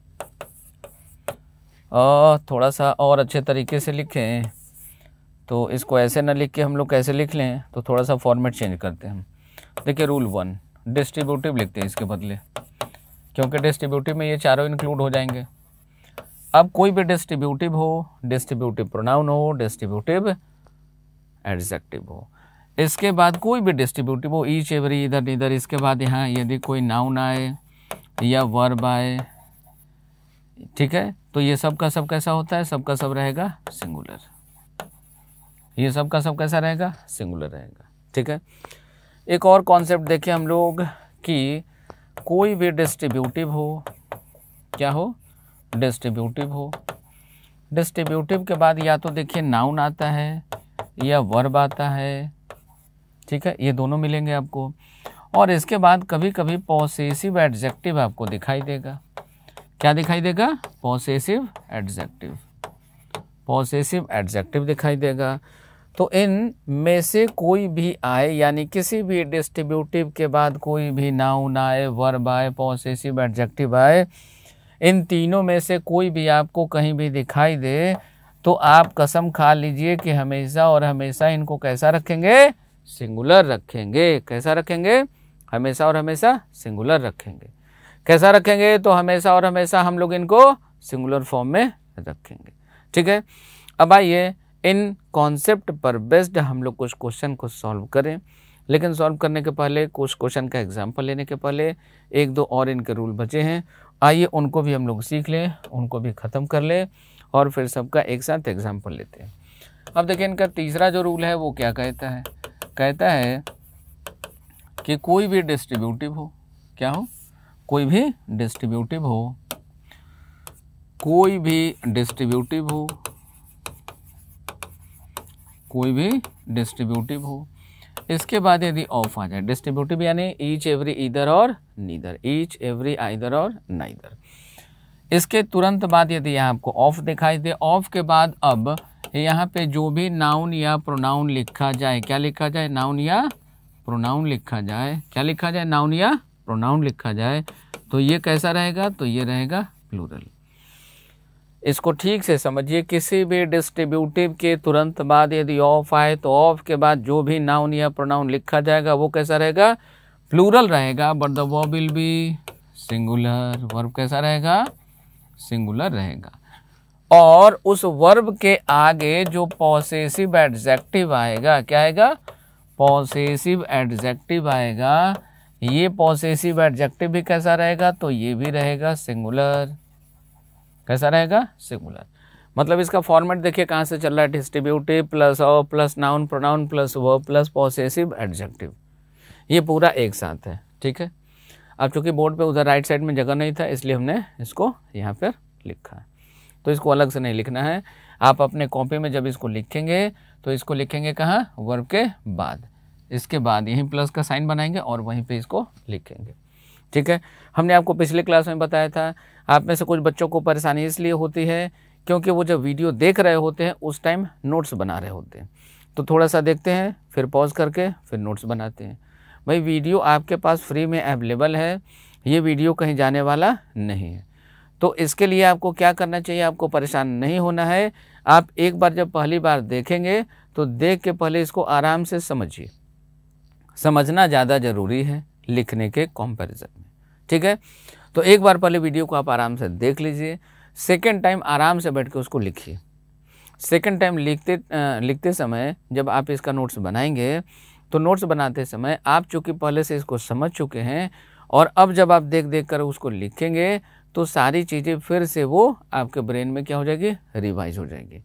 और थोड़ा सा और अच्छे तरीके से लिखें तो इसको ऐसे ना लिख के हम लोग कैसे लिख लें तो थोड़ा सा फॉर्मेट चेंज करते हैं हम देखिए रूल वन डिस्ट्रीब्यूटिव लिखते हैं इसके बदले क्योंकि डिस्ट्रीब्यूटिव में ये चारों इंक्लूड हो जाएंगे अब कोई भी डिस्ट्रीब्यूटिव हो डिस्ट्रीब्यूटिव प्रोनाउन हो डिस्ट्रीब्यूटिव एडजेक्टिव हो इसके बाद कोई भी डिस्ट्रीब्यूटिव वो ईच एवरी इधर इधर इसके बाद यहाँ यदि कोई नाउन आए या वर्ब आए ठीक है तो ये सब का सब कैसा होता है सबका सब रहेगा सिंगुलर ये सब का सब कैसा रहेगा सिंगुलर रहेगा ठीक है एक और कॉन्सेप्ट देखिए हम लोग कि कोई भी डिस्ट्रीब्यूटिव हो क्या हो डिस्ट्रीब्यूटिव हो डिस्ट्रीब्यूटिव के बाद या तो देखिए नाउन आता है या वर्ब आता है ठीक है ये दोनों मिलेंगे आपको और इसके बाद कभी कभी पॉसेसिव एडजेक्टिव आपको दिखाई देगा क्या दिखाई देगा पॉसेसिव एडजेक्टिव पॉसेसिव एडजेक्टिव दिखाई देगा तो इन में से कोई भी आए यानी किसी भी डिस्ट्रीब्यूटिव के बाद कोई भी नाउन आए वर्ब आए पॉसेसिव एडजेक्टिव आए इन तीनों में से कोई भी आपको कहीं भी दिखाई दे तो आप कसम खा लीजिए कि हमेशा और हमेशा इनको कैसा रखेंगे सिंगुलर रखेंगे कैसा रखेंगे हमेशा और हमेशा सिंगुलर रखेंगे कैसा रखेंगे तो हमेशा और हमेशा हम लोग इनको सिंगुलर फॉर्म में रखेंगे ठीक है अब आइए इन कॉन्सेप्ट पर बेस्ड हम लोग कुछ क्वेश्चन को सॉल्व करें लेकिन सॉल्व करने के पहले कुछ क्वेश्चन का एग्जाम्पल लेने के पहले एक दो और इनके रूल बचे हैं आइए उनको भी हम लोग सीख लें उनको भी ख़त्म कर लें और फिर सबका एक साथ एग्जाम्पल लेते हैं अब देखिए इनका तीसरा जो रूल है वो क्या कहता है कहता है कि कोई भी डिस्ट्रीब्यूटिव हो क्या हो कोई भी डिस्ट्रीब्यूटिव हो कोई भी डिस्ट्रीब्यूटिव हो कोई भी डिस्ट्रीब्यूटिव हो इसके बाद यदि ऑफ आ जाए डिस्ट्रीब्यूटिव यानी ईच एवरी इधर और नीदर ईच एवरी आइधर और नाइधर इसके तुरंत बाद यदि आपको ऑफ दिखाई दे ऑफ के बाद अब यहाँ पे जो भी नाउन या प्रोनाउन लिखा जाए क्या लिखा जाए नाउन या प्रोनाउन लिखा जाए क्या लिखा जाए नाउन या प्रोनाउन लिखा जाए तो ये कैसा रहेगा तो ये रहेगा प्लूरल इसको ठीक से समझिए किसी भी डिस्ट्रीब्यूटिव के तुरंत बाद यदि ऑफ आए तो ऑफ के बाद जो भी नाउन या प्रोनाउन लिखा जाएगा वो कैसा रहेगा प्लूरल रहेगा बट द वॉ विल बी सिंगुलर वर्ब कैसा रहेगा सिंगुलर रहेगा और उस वर्ब के आगे जो पॉसेसिव एडजेक्टिव आएगा क्या आएगा पॉसेसिव एडजेक्टिव आएगा ये पॉसेसिव एडजेक्टिव भी कैसा रहेगा तो ये भी रहेगा सिंगुलर कैसा रहेगा सिंगुलर मतलब इसका फॉर्मेट देखिए कहाँ से चल रहा है distributive plus O plus noun pronoun plus वो प्लस पॉसेसिव एडजेक्टिव ये पूरा एक साथ है ठीक है अब चूंकि बोर्ड पे उधर राइट साइड में जगह नहीं था इसलिए हमने इसको यहाँ पर लिखा है तो इसको अलग से नहीं लिखना है आप अपने कॉपी में जब इसको लिखेंगे तो इसको लिखेंगे कहाँ वर्ब के बाद इसके बाद यहीं प्लस का साइन बनाएंगे और वहीं पे इसको लिखेंगे ठीक है हमने आपको पिछले क्लास में बताया था आप में से कुछ बच्चों को परेशानी इसलिए होती है क्योंकि वो जब वीडियो देख रहे होते हैं उस टाइम नोट्स बना रहे होते हैं तो थोड़ा सा देखते हैं फिर पॉज करके फिर नोट्स बनाते हैं भाई वीडियो आपके पास फ्री में अवेलेबल है ये वीडियो कहीं जाने वाला नहीं है तो इसके लिए आपको क्या करना चाहिए आपको परेशान नहीं होना है आप एक बार जब पहली बार देखेंगे तो देख के पहले इसको आराम से समझिए समझना ज़्यादा ज़रूरी है लिखने के कंपैरिजन में ठीक है तो एक बार पहले वीडियो को आप आराम से देख लीजिए सेकेंड टाइम आराम से बैठ के उसको लिखिए सेकेंड टाइम लिखते लिखते समय जब आप इसका नोट्स बनाएंगे तो नोट्स बनाते समय आप चूँकि पहले से इसको समझ चुके हैं और अब जब आप देख देख कर उसको लिखेंगे तो सारी चीज़ें फिर से वो आपके ब्रेन में क्या हो जाएगी रिवाइज हो जाएंगी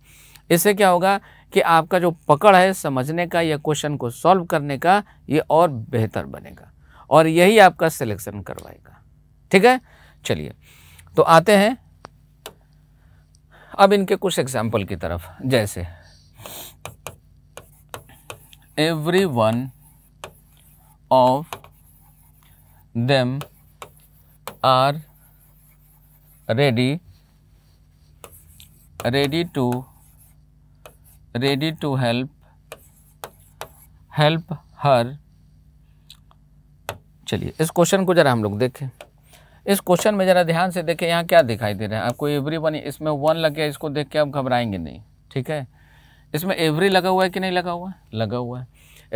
इससे क्या होगा कि आपका जो पकड़ है समझने का या क्वेश्चन को सॉल्व करने का ये और बेहतर बनेगा और यही आपका सिलेक्शन करवाएगा ठीक है चलिए तो आते हैं अब इनके कुछ एग्जाम्पल की तरफ जैसे every one of them are ready ready to ready to help help her चलिए इस क्वेश्चन को ज़रा हम लोग देखें इस क्वेश्चन में ज़रा ध्यान से देखें यहाँ क्या दिखाई दे रहा है आपको एवरी वन इसमें वन लग गया इसको देख के आप घबराएंगे नहीं ठीक है इसमें एवरी लगा हुआ है कि नहीं लगा हुआ है लगा हुआ है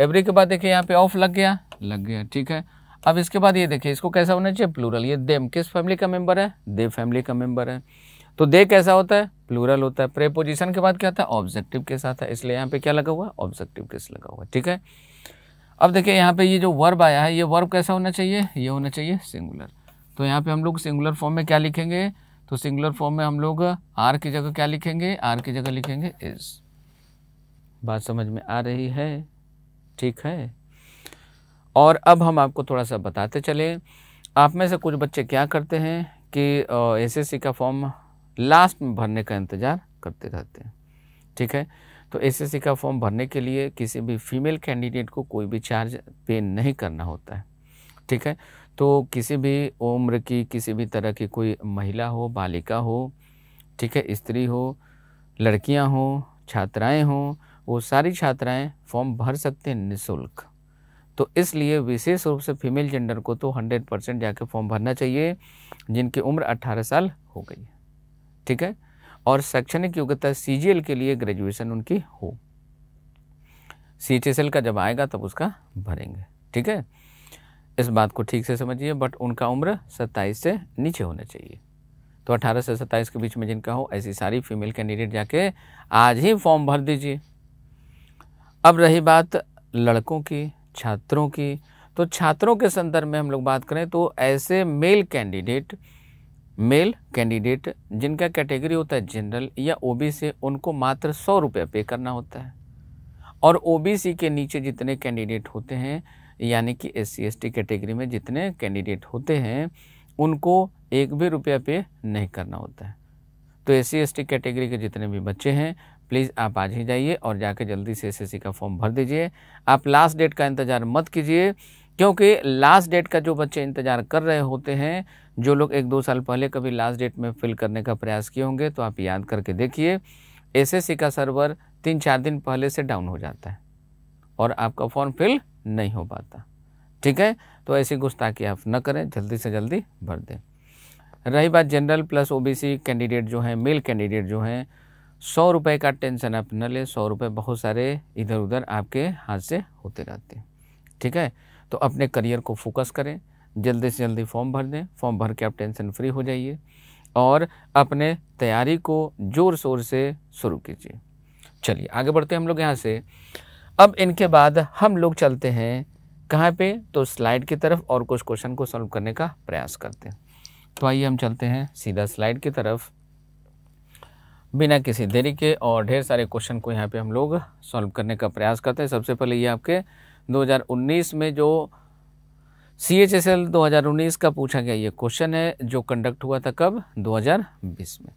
एवरी के बाद देखिए यहाँ पे ऑफ लग गया लग गया ठीक है अब इसके बाद ये देखिए इसको कैसा होना चाहिए प्लूरल ये देम किस फैमिली का मेंबर है दे फैमिली का मेंबर है तो दे कैसा होता है प्लूरल होता है प्रेपोजिशन के बाद क्या था ऑब्जेक्टिव के साथ है इसलिए यहाँ पे क्या लगा हुआ है ऑब्जेक्टिव केस लगा हुआ है ठीक है अब देखिए यहाँ पे ये जो वर्ब आया है ये वर्ब कैसा होना चाहिए ये होना चाहिए सिंगुलर तो यहाँ पे हम लोग सिंगुलर फॉर्म में क्या लिखेंगे तो सिंगुलर फॉर्म में हम लोग आर की जगह क्या लिखेंगे आर की जगह लिखेंगे इज बात समझ में आ रही है ठीक है और अब हम आपको थोड़ा सा बताते चलें आप में से कुछ बच्चे क्या करते हैं कि एसएससी का फॉर्म लास्ट में भरने का इंतज़ार करते रहते हैं ठीक है तो एसएससी का फॉर्म भरने के लिए किसी भी फीमेल कैंडिडेट को कोई भी चार्ज पे नहीं करना होता है ठीक है तो किसी भी उम्र की किसी भी तरह की कोई महिला हो बालिका हो ठीक है स्त्री हो लड़कियां हो छात्राएं हों वो सारी छात्राएं फॉर्म भर सकते हैं निःशुल्क तो इसलिए विशेष रूप से फीमेल जेंडर को तो 100 परसेंट जाके फॉर्म भरना चाहिए जिनकी उम्र 18 साल हो गई है ठीक है और शैक्षणिक योग्यता सी के लिए ग्रेजुएशन उनकी हो सी का जब आएगा तब उसका भरेंगे ठीक है इस बात को ठीक से समझिए बट उनका उम्र 27 से नीचे होना चाहिए तो 18 से 27 के बीच में जिनका हो ऐसी सारी फीमेल कैंडिडेट जाके आज ही फॉर्म भर दीजिए अब रही बात लड़कों की छात्रों की तो छात्रों के संदर्भ में हम लोग बात करें तो ऐसे मेल कैंडिडेट मेल कैंडिडेट जिनका कैटेगरी होता है जनरल या ओबीसी उनको मात्र सौ रुपये पे करना होता है और ओबीसी के नीचे जितने कैंडिडेट होते हैं यानी कि एस सी कैटेगरी में जितने कैंडिडेट होते हैं उनको एक भी रुपया पे नहीं करना होता है तो एस सी कैटेगरी के जितने भी बच्चे हैं प्लीज़ आप आज ही जाइए और जाके जल्दी से एसएससी का फॉर्म भर दीजिए आप लास्ट डेट का इंतज़ार मत कीजिए क्योंकि लास्ट डेट का जो बच्चे इंतज़ार कर रहे होते हैं जो लोग एक दो साल पहले कभी लास्ट डेट में फिल करने का प्रयास किए होंगे तो आप याद करके देखिए एसएससी का सर्वर तीन चार दिन पहले से डाउन हो जाता है और आपका फॉर्म फिल नहीं हो पाता ठीक है तो ऐसी गुस्ताखी आप न करें जल्दी से जल्दी भर दें रही बात जनरल प्लस ओबीसी कैंडिडेट जो हैं मेल कैंडिडेट जो हैं सौ रुपये का टेंशन आप न लें सौ रुपये बहुत सारे इधर उधर आपके हाथ से होते रहते हैं ठीक है तो अपने करियर को फोकस करें जल्दी से जल्दी फॉर्म भर दें फॉर्म भर के आप टेंशन फ्री हो जाइए और अपने तैयारी को ज़ोर शोर से शुरू कीजिए चलिए आगे बढ़ते हैं हम लोग यहाँ से अब इनके बाद हम लोग चलते हैं कहाँ पे तो स्लाइड की तरफ और कुछ क्वेश्चन को सॉल्व करने का प्रयास करते हैं तो आइए हम चलते हैं सीधा स्लाइड की तरफ बिना किसी देरी के और ढेर सारे क्वेश्चन को यहाँ पे हम लोग सॉल्व करने का प्रयास करते हैं सबसे पहले ये आपके 2019 में जो सी एच एस एल दो का पूछा गया ये क्वेश्चन है जो कंडक्ट हुआ था कब 2020 में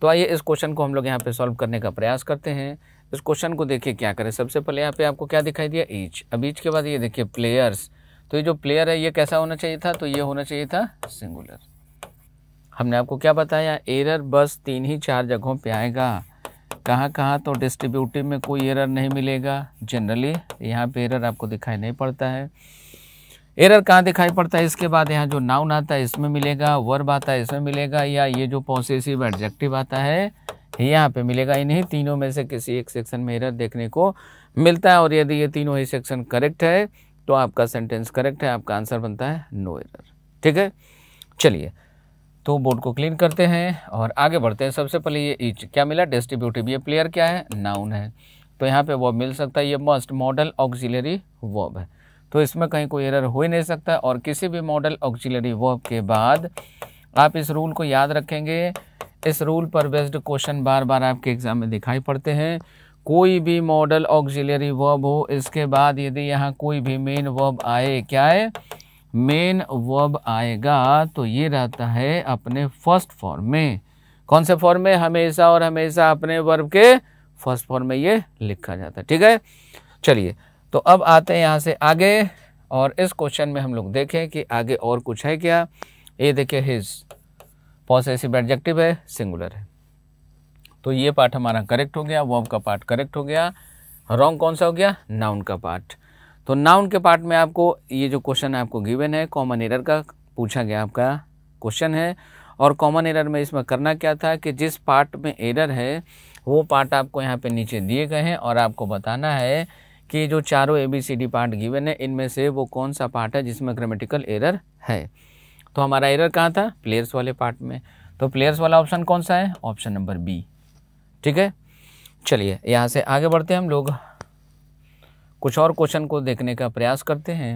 तो आइए इस क्वेश्चन को हम लोग यहाँ पे सॉल्व करने का प्रयास करते हैं इस क्वेश्चन को देखिए क्या करें सबसे पहले यहाँ पे आपको क्या दिखाई दिया ईच अब ईच के बाद ये देखिए प्लेयर्स तो ये जो प्लेयर है ये कैसा होना चाहिए था तो ये होना चाहिए था सिंगुलर हमने आपको क्या बताया एरर बस तीन ही चार जगहों पे आएगा कहाँ कहाँ तो डिस्ट्रीब्यूटिव में कोई एरर नहीं मिलेगा जनरली यहाँ पे एरर आपको दिखाई नहीं पड़ता है एरर कहाँ दिखाई पड़ता है इसके बाद यहाँ जो नाउन आता है इसमें मिलेगा वर्ब आता है इसमें मिलेगा या ये जो पॉसेसिव एडजेक्टिव आता है यहाँ पे मिलेगा इन्हीं तीनों में से किसी एक सेक्शन में एरर देखने को मिलता है और यदि ये तीनों ही सेक्शन करेक्ट है तो आपका सेंटेंस करेक्ट है आपका आंसर बनता है नो एरर ठीक है चलिए तो बोर्ड को क्लीन करते हैं और आगे बढ़ते हैं सबसे पहले ये ईच क्या मिला डिस्ट्रीब्यूटिव ये प्लेयर क्या है नाउन है तो यहाँ पे वॉब मिल सकता है ये मस्ट मॉडल ऑक्जिलरी वॉब है तो इसमें कहीं कोई एरर हो ही नहीं सकता और किसी भी मॉडल ऑक्जिलरी वॉब के बाद आप इस रूल को याद रखेंगे इस रूल पर बेस्ड क्वेश्चन बार बार आपके एग्ज़ाम में दिखाई पड़ते हैं कोई भी मॉडल ऑक्जिलरी वॉब हो इसके बाद यदि यहाँ कोई भी मेन वॉब आए क्या है मेन वर्ब आएगा तो ये रहता है अपने फर्स्ट फॉर्म में कौन से फॉर्म में हमेशा और हमेशा अपने वर्ब के फर्स्ट फॉर्म में ये लिखा जाता है ठीक है चलिए तो अब आते हैं यहाँ से आगे और इस क्वेश्चन में हम लोग देखें कि आगे और कुछ है क्या ये देखिए हिज पॉसेसिव एडजेक्टिव है सिंगुलर है तो ये पार्ट हमारा करेक्ट हो गया वर्ब का पार्ट करेक्ट हो गया रॉन्ग कौन सा हो गया नाउन का पार्ट तो नाउन के पार्ट में आपको ये जो क्वेश्चन आपको गिवन है कॉमन एरर का पूछा गया आपका क्वेश्चन है और कॉमन एरर में इसमें करना क्या था कि जिस पार्ट में एरर है वो पार्ट आपको यहाँ पे नीचे दिए गए हैं और आपको बताना है कि जो चारों A B C D part given है इनमें से वो कौन सा पार्ट है जिसमें ग्रामेटिकल एरर है तो हमारा एरर कहाँ था प्लेयर्स वाले पार्ट में तो प्लेयर्स वाला ऑप्शन कौन सा है ऑप्शन नंबर बी ठीक है चलिए यहाँ से आगे बढ़ते हैं हम लोग कुछ और क्वेश्चन को देखने का प्रयास करते हैं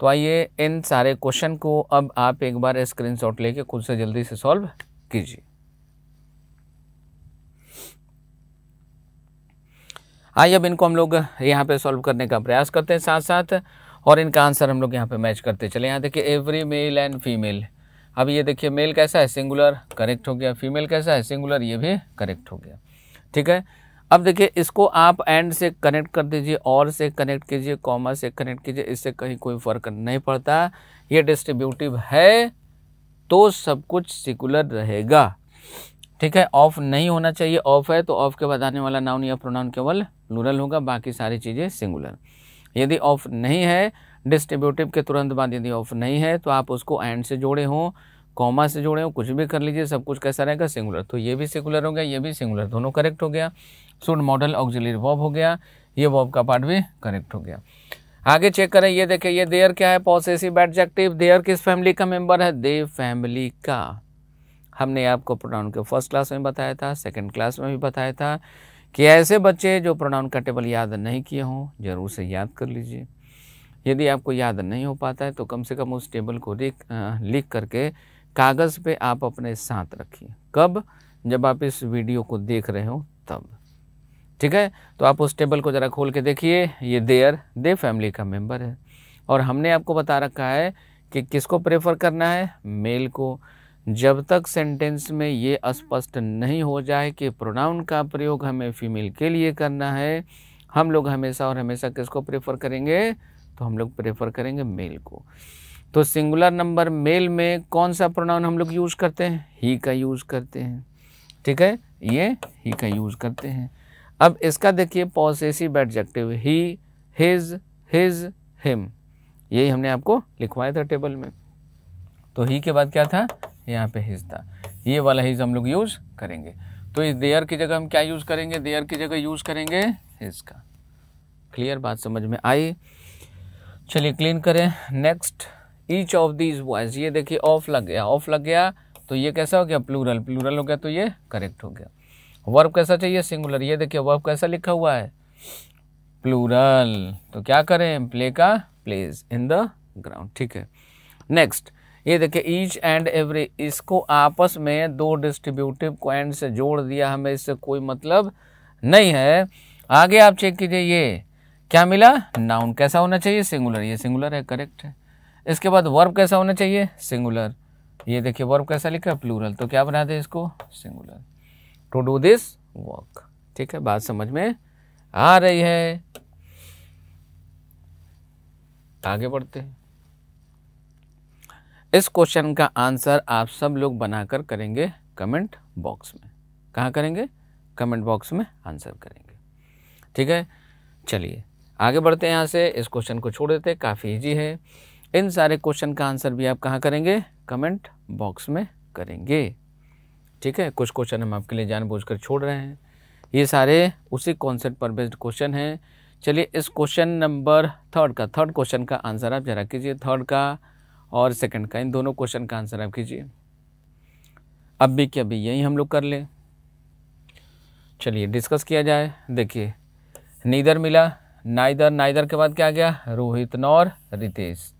तो आइए इन सारे क्वेश्चन को अब आप एक बार स्क्रीनशॉट लेके खुद से जल्दी से सॉल्व कीजिए आइए अब इनको हम लोग यहाँ पे सॉल्व करने का प्रयास करते हैं साथ साथ और इनका आंसर हम लोग यहाँ पे मैच करते चले यहाँ देखिए एवरी मेल एंड फीमेल अब ये देखिए मेल कैसा है सिंगुलर करेक्ट हो गया फीमेल कैसा है सिंगुलर ये भी करेक्ट हो गया ठीक है अब देखिए इसको आप एंड से कनेक्ट कर दीजिए और से कनेक्ट कीजिए कॉमा से कनेक्ट कीजिए इससे कहीं कोई फर्क नहीं पड़ता ये डिस्ट्रीब्यूटिव है तो सब कुछ सिकुलर रहेगा ठीक है ऑफ नहीं होना चाहिए ऑफ है तो ऑफ के बाद आने वाला नाउन या प्रोनाउन केवल लूरल होगा बाकी सारी चीज़ें सिंगुलर यदि ऑफ नहीं है डिस्ट्रीब्यूटिव के तुरंत बाद यदि ऑफ नहीं है तो आप उसको एंड से जोड़े हों कॉमा से जोड़े हो कुछ भी कर लीजिए सब कुछ कैसा रहेगा सिंगुलर तो ये भी सिंगुलर हो गया ये भी सिंगुलर दोनों करेक्ट हो गया सुड मॉडल ऑक्जिलियर वॉब हो गया ये वॉब का पार्ट भी करेक्ट हो गया आगे चेक करें ये देखें ये देयर क्या है पॉसेसिव एडजेक्टिव देयर किस फैमिली का मेंबर है दे फैमिली का हमने आपको प्रोनाउन के फर्स्ट क्लास में बताया था सेकंड क्लास में भी बताया था कि ऐसे बच्चे जो प्रोनाउन का टेबल याद नहीं किए हों जरूर से याद कर लीजिए यदि आपको याद नहीं हो पाता है तो कम से कम उस टेबल को लिख करके कागज़ पे आप अपने साथ रखिए कब जब आप इस वीडियो को देख रहे हो तब ठीक है तो आप उस टेबल को ज़रा खोल के देखिए ये देयर दे फैमिली का मेंबर है और हमने आपको बता रखा है कि किसको प्रेफर करना है मेल को जब तक सेंटेंस में ये स्पष्ट नहीं हो जाए कि प्रोनाउन का प्रयोग हमें फीमेल के लिए करना है हम लोग हमेशा और हमेशा किसको प्रेफर करेंगे तो हम लोग प्रेफर करेंगे मेल को तो सिंगुलर नंबर मेल में कौन सा प्रोनाउन हम लोग यूज़ करते हैं ही का यूज़ करते हैं ठीक है ये ही का यूज़ करते हैं अब इसका देखिए पॉसेसिव एडजेक्टिव ही हिज हिज हिम यही हमने आपको लिखवाया था टेबल में तो ही के बाद क्या था यहाँ पे हिज था ये वाला हिज हम लोग यूज़ करेंगे तो इस देयर की जगह हम क्या यूज़ करेंगे देयर की जगह यूज़ करेंगे हिज का क्लियर बात समझ में आई चलिए क्लीन करें next each of these voice ये देखिए ऑफ लग गया ऑफ लग गया तो ये कैसा हो गया प्लूरल प्लूरल हो गया तो ये करेक्ट हो गया वर्ब कैसा चाहिए सिंगुलर ये देखिए वर्ब कैसा लिखा हुआ है प्लूरल तो क्या करें प्ले का प्लेज इन द ग्राउंड ठीक है नेक्स्ट ये देखिए ईच एंड एवरी इसको आपस में दो डिस्ट्रीब्यूटिव क्वाइंट से जोड़ दिया हमें इससे कोई मतलब नहीं है आगे आप चेक कीजिए ये क्या मिला नाउन कैसा होना चाहिए सिंगुलर ये सिंगुलर है करेक्ट है इसके बाद वर्ब कैसा होना चाहिए सिंगुलर ये देखिए वर्ब कैसा लिखा है प्लूरल तो क्या बना दे इसको singular to do this work ठीक है बात समझ में आ रही है आगे बढ़ते इस क्वेश्चन का आंसर आप सब लोग बनाकर करेंगे कमेंट बॉक्स में कहाँ करेंगे कमेंट बॉक्स में आंसर करेंगे ठीक है चलिए आगे बढ़ते हैं यहाँ से इस क्वेश्चन को छोड़ देते काफ़ी ईजी है इन सारे क्वेश्चन का आंसर भी आप कहाँ करेंगे कमेंट बॉक्स में करेंगे ठीक है कुछ क्वेश्चन हम आपके लिए जानबूझकर छोड़ रहे हैं ये सारे उसी कॉन्सेप्ट पर बेस्ड क्वेश्चन हैं चलिए इस क्वेश्चन नंबर थर्ड का थर्ड क्वेश्चन का आंसर आप जरा कीजिए थर्ड का और सेकंड का इन दोनों क्वेश्चन का आंसर आप कीजिए अब भी क्या अभी यही हम लोग कर लें चलिए डिस्कस किया जाए देखिए नीदर मिला नाइदर नाइदर के बाद क्या आ गया रोहित नौर रितेश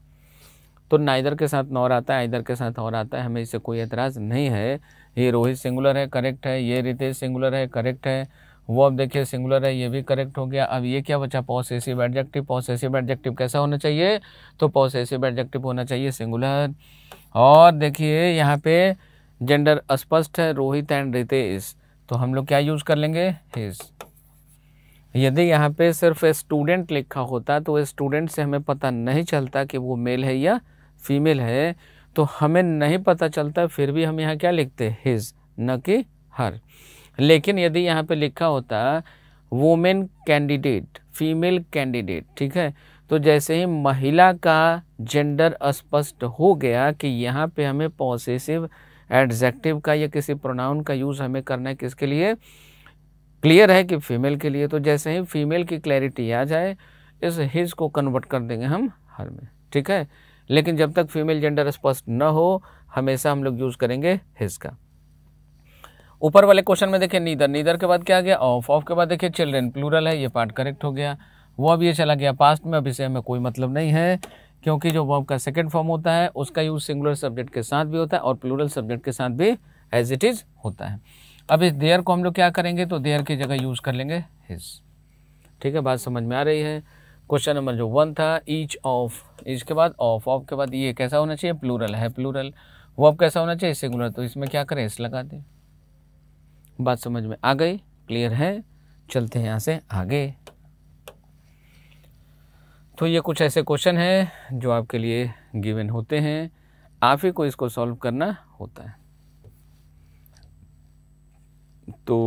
तो ना इधर के साथ नौर आता है इधर के साथ और आता है हमें इससे कोई एतराज़ नहीं है ये रोहित सिंगुलर है करेक्ट है ये रितेश सिंगुलर है करेक्ट है वो अब देखिए सिंगुलर है ये भी करेक्ट हो गया अब ये क्या बचा पॉसेसिव एडजेक्टिव पॉसेसिव एडजेक्टिव कैसा होना चाहिए तो पॉसेसिव एडजेक्टिव होना चाहिए सिंगुलर और देखिए यहाँ पे जेंडर स्पष्ट है रोहित एंड रितेश तो हम लोग क्या यूज़ कर लेंगे हिज यदि यहाँ पे सिर्फ स्टूडेंट लिखा होता तो स्टूडेंट से हमें पता नहीं चलता कि वो मेल है या फीमेल है तो हमें नहीं पता चलता फिर भी हम यहाँ क्या लिखते हिज न कि हर लेकिन यदि यहाँ पे लिखा होता वोमेन कैंडिडेट फीमेल कैंडिडेट ठीक है तो जैसे ही महिला का जेंडर स्पष्ट हो गया कि यहाँ पे हमें पॉसेसिव एडजेक्टिव का या किसी प्रोनाउन का यूज़ हमें करना है किसके लिए क्लियर है कि फीमेल के लिए तो जैसे ही फीमेल की क्लैरिटी आ जाए इस हिज को कन्वर्ट कर देंगे हम हर में ठीक है लेकिन जब तक फीमेल जेंडर स्पष्ट न हो हमेशा हम लोग यूज़ करेंगे हिज का ऊपर वाले क्वेश्चन में देखिए नीदर नीदर के बाद क्या आ गया ऑफ ऑफ के बाद देखिए चिल्ड्रेन प्लूरल है ये पार्ट करेक्ट हो गया वो अब ये चला गया पास्ट में अभी से हमें कोई मतलब नहीं है क्योंकि जो वर्ब का सेकेंड फॉर्म होता है उसका यूज़ सिंगुलर सब्जेक्ट के साथ भी होता है और प्लूरल सब्जेक्ट के साथ भी एज इट इज़ होता है अब इस देयर को हम लोग क्या करेंगे तो देयर की जगह यूज़ कर लेंगे हिज ठीक है बात समझ में आ रही है क्वेश्चन नंबर जो वन था ईच ऑफ इसके बाद ऑफ ऑफ के बाद ये कैसा होना चाहिए प्लूरल है प्लूरल अब कैसा होना चाहिए सिंगुलर तो इसमें क्या करें इस लगा दें बात समझ में आ गई क्लियर है चलते हैं यहाँ से आगे तो ये कुछ ऐसे क्वेश्चन हैं जो आपके लिए गिवन होते हैं आप ही को इसको सॉल्व करना होता है तो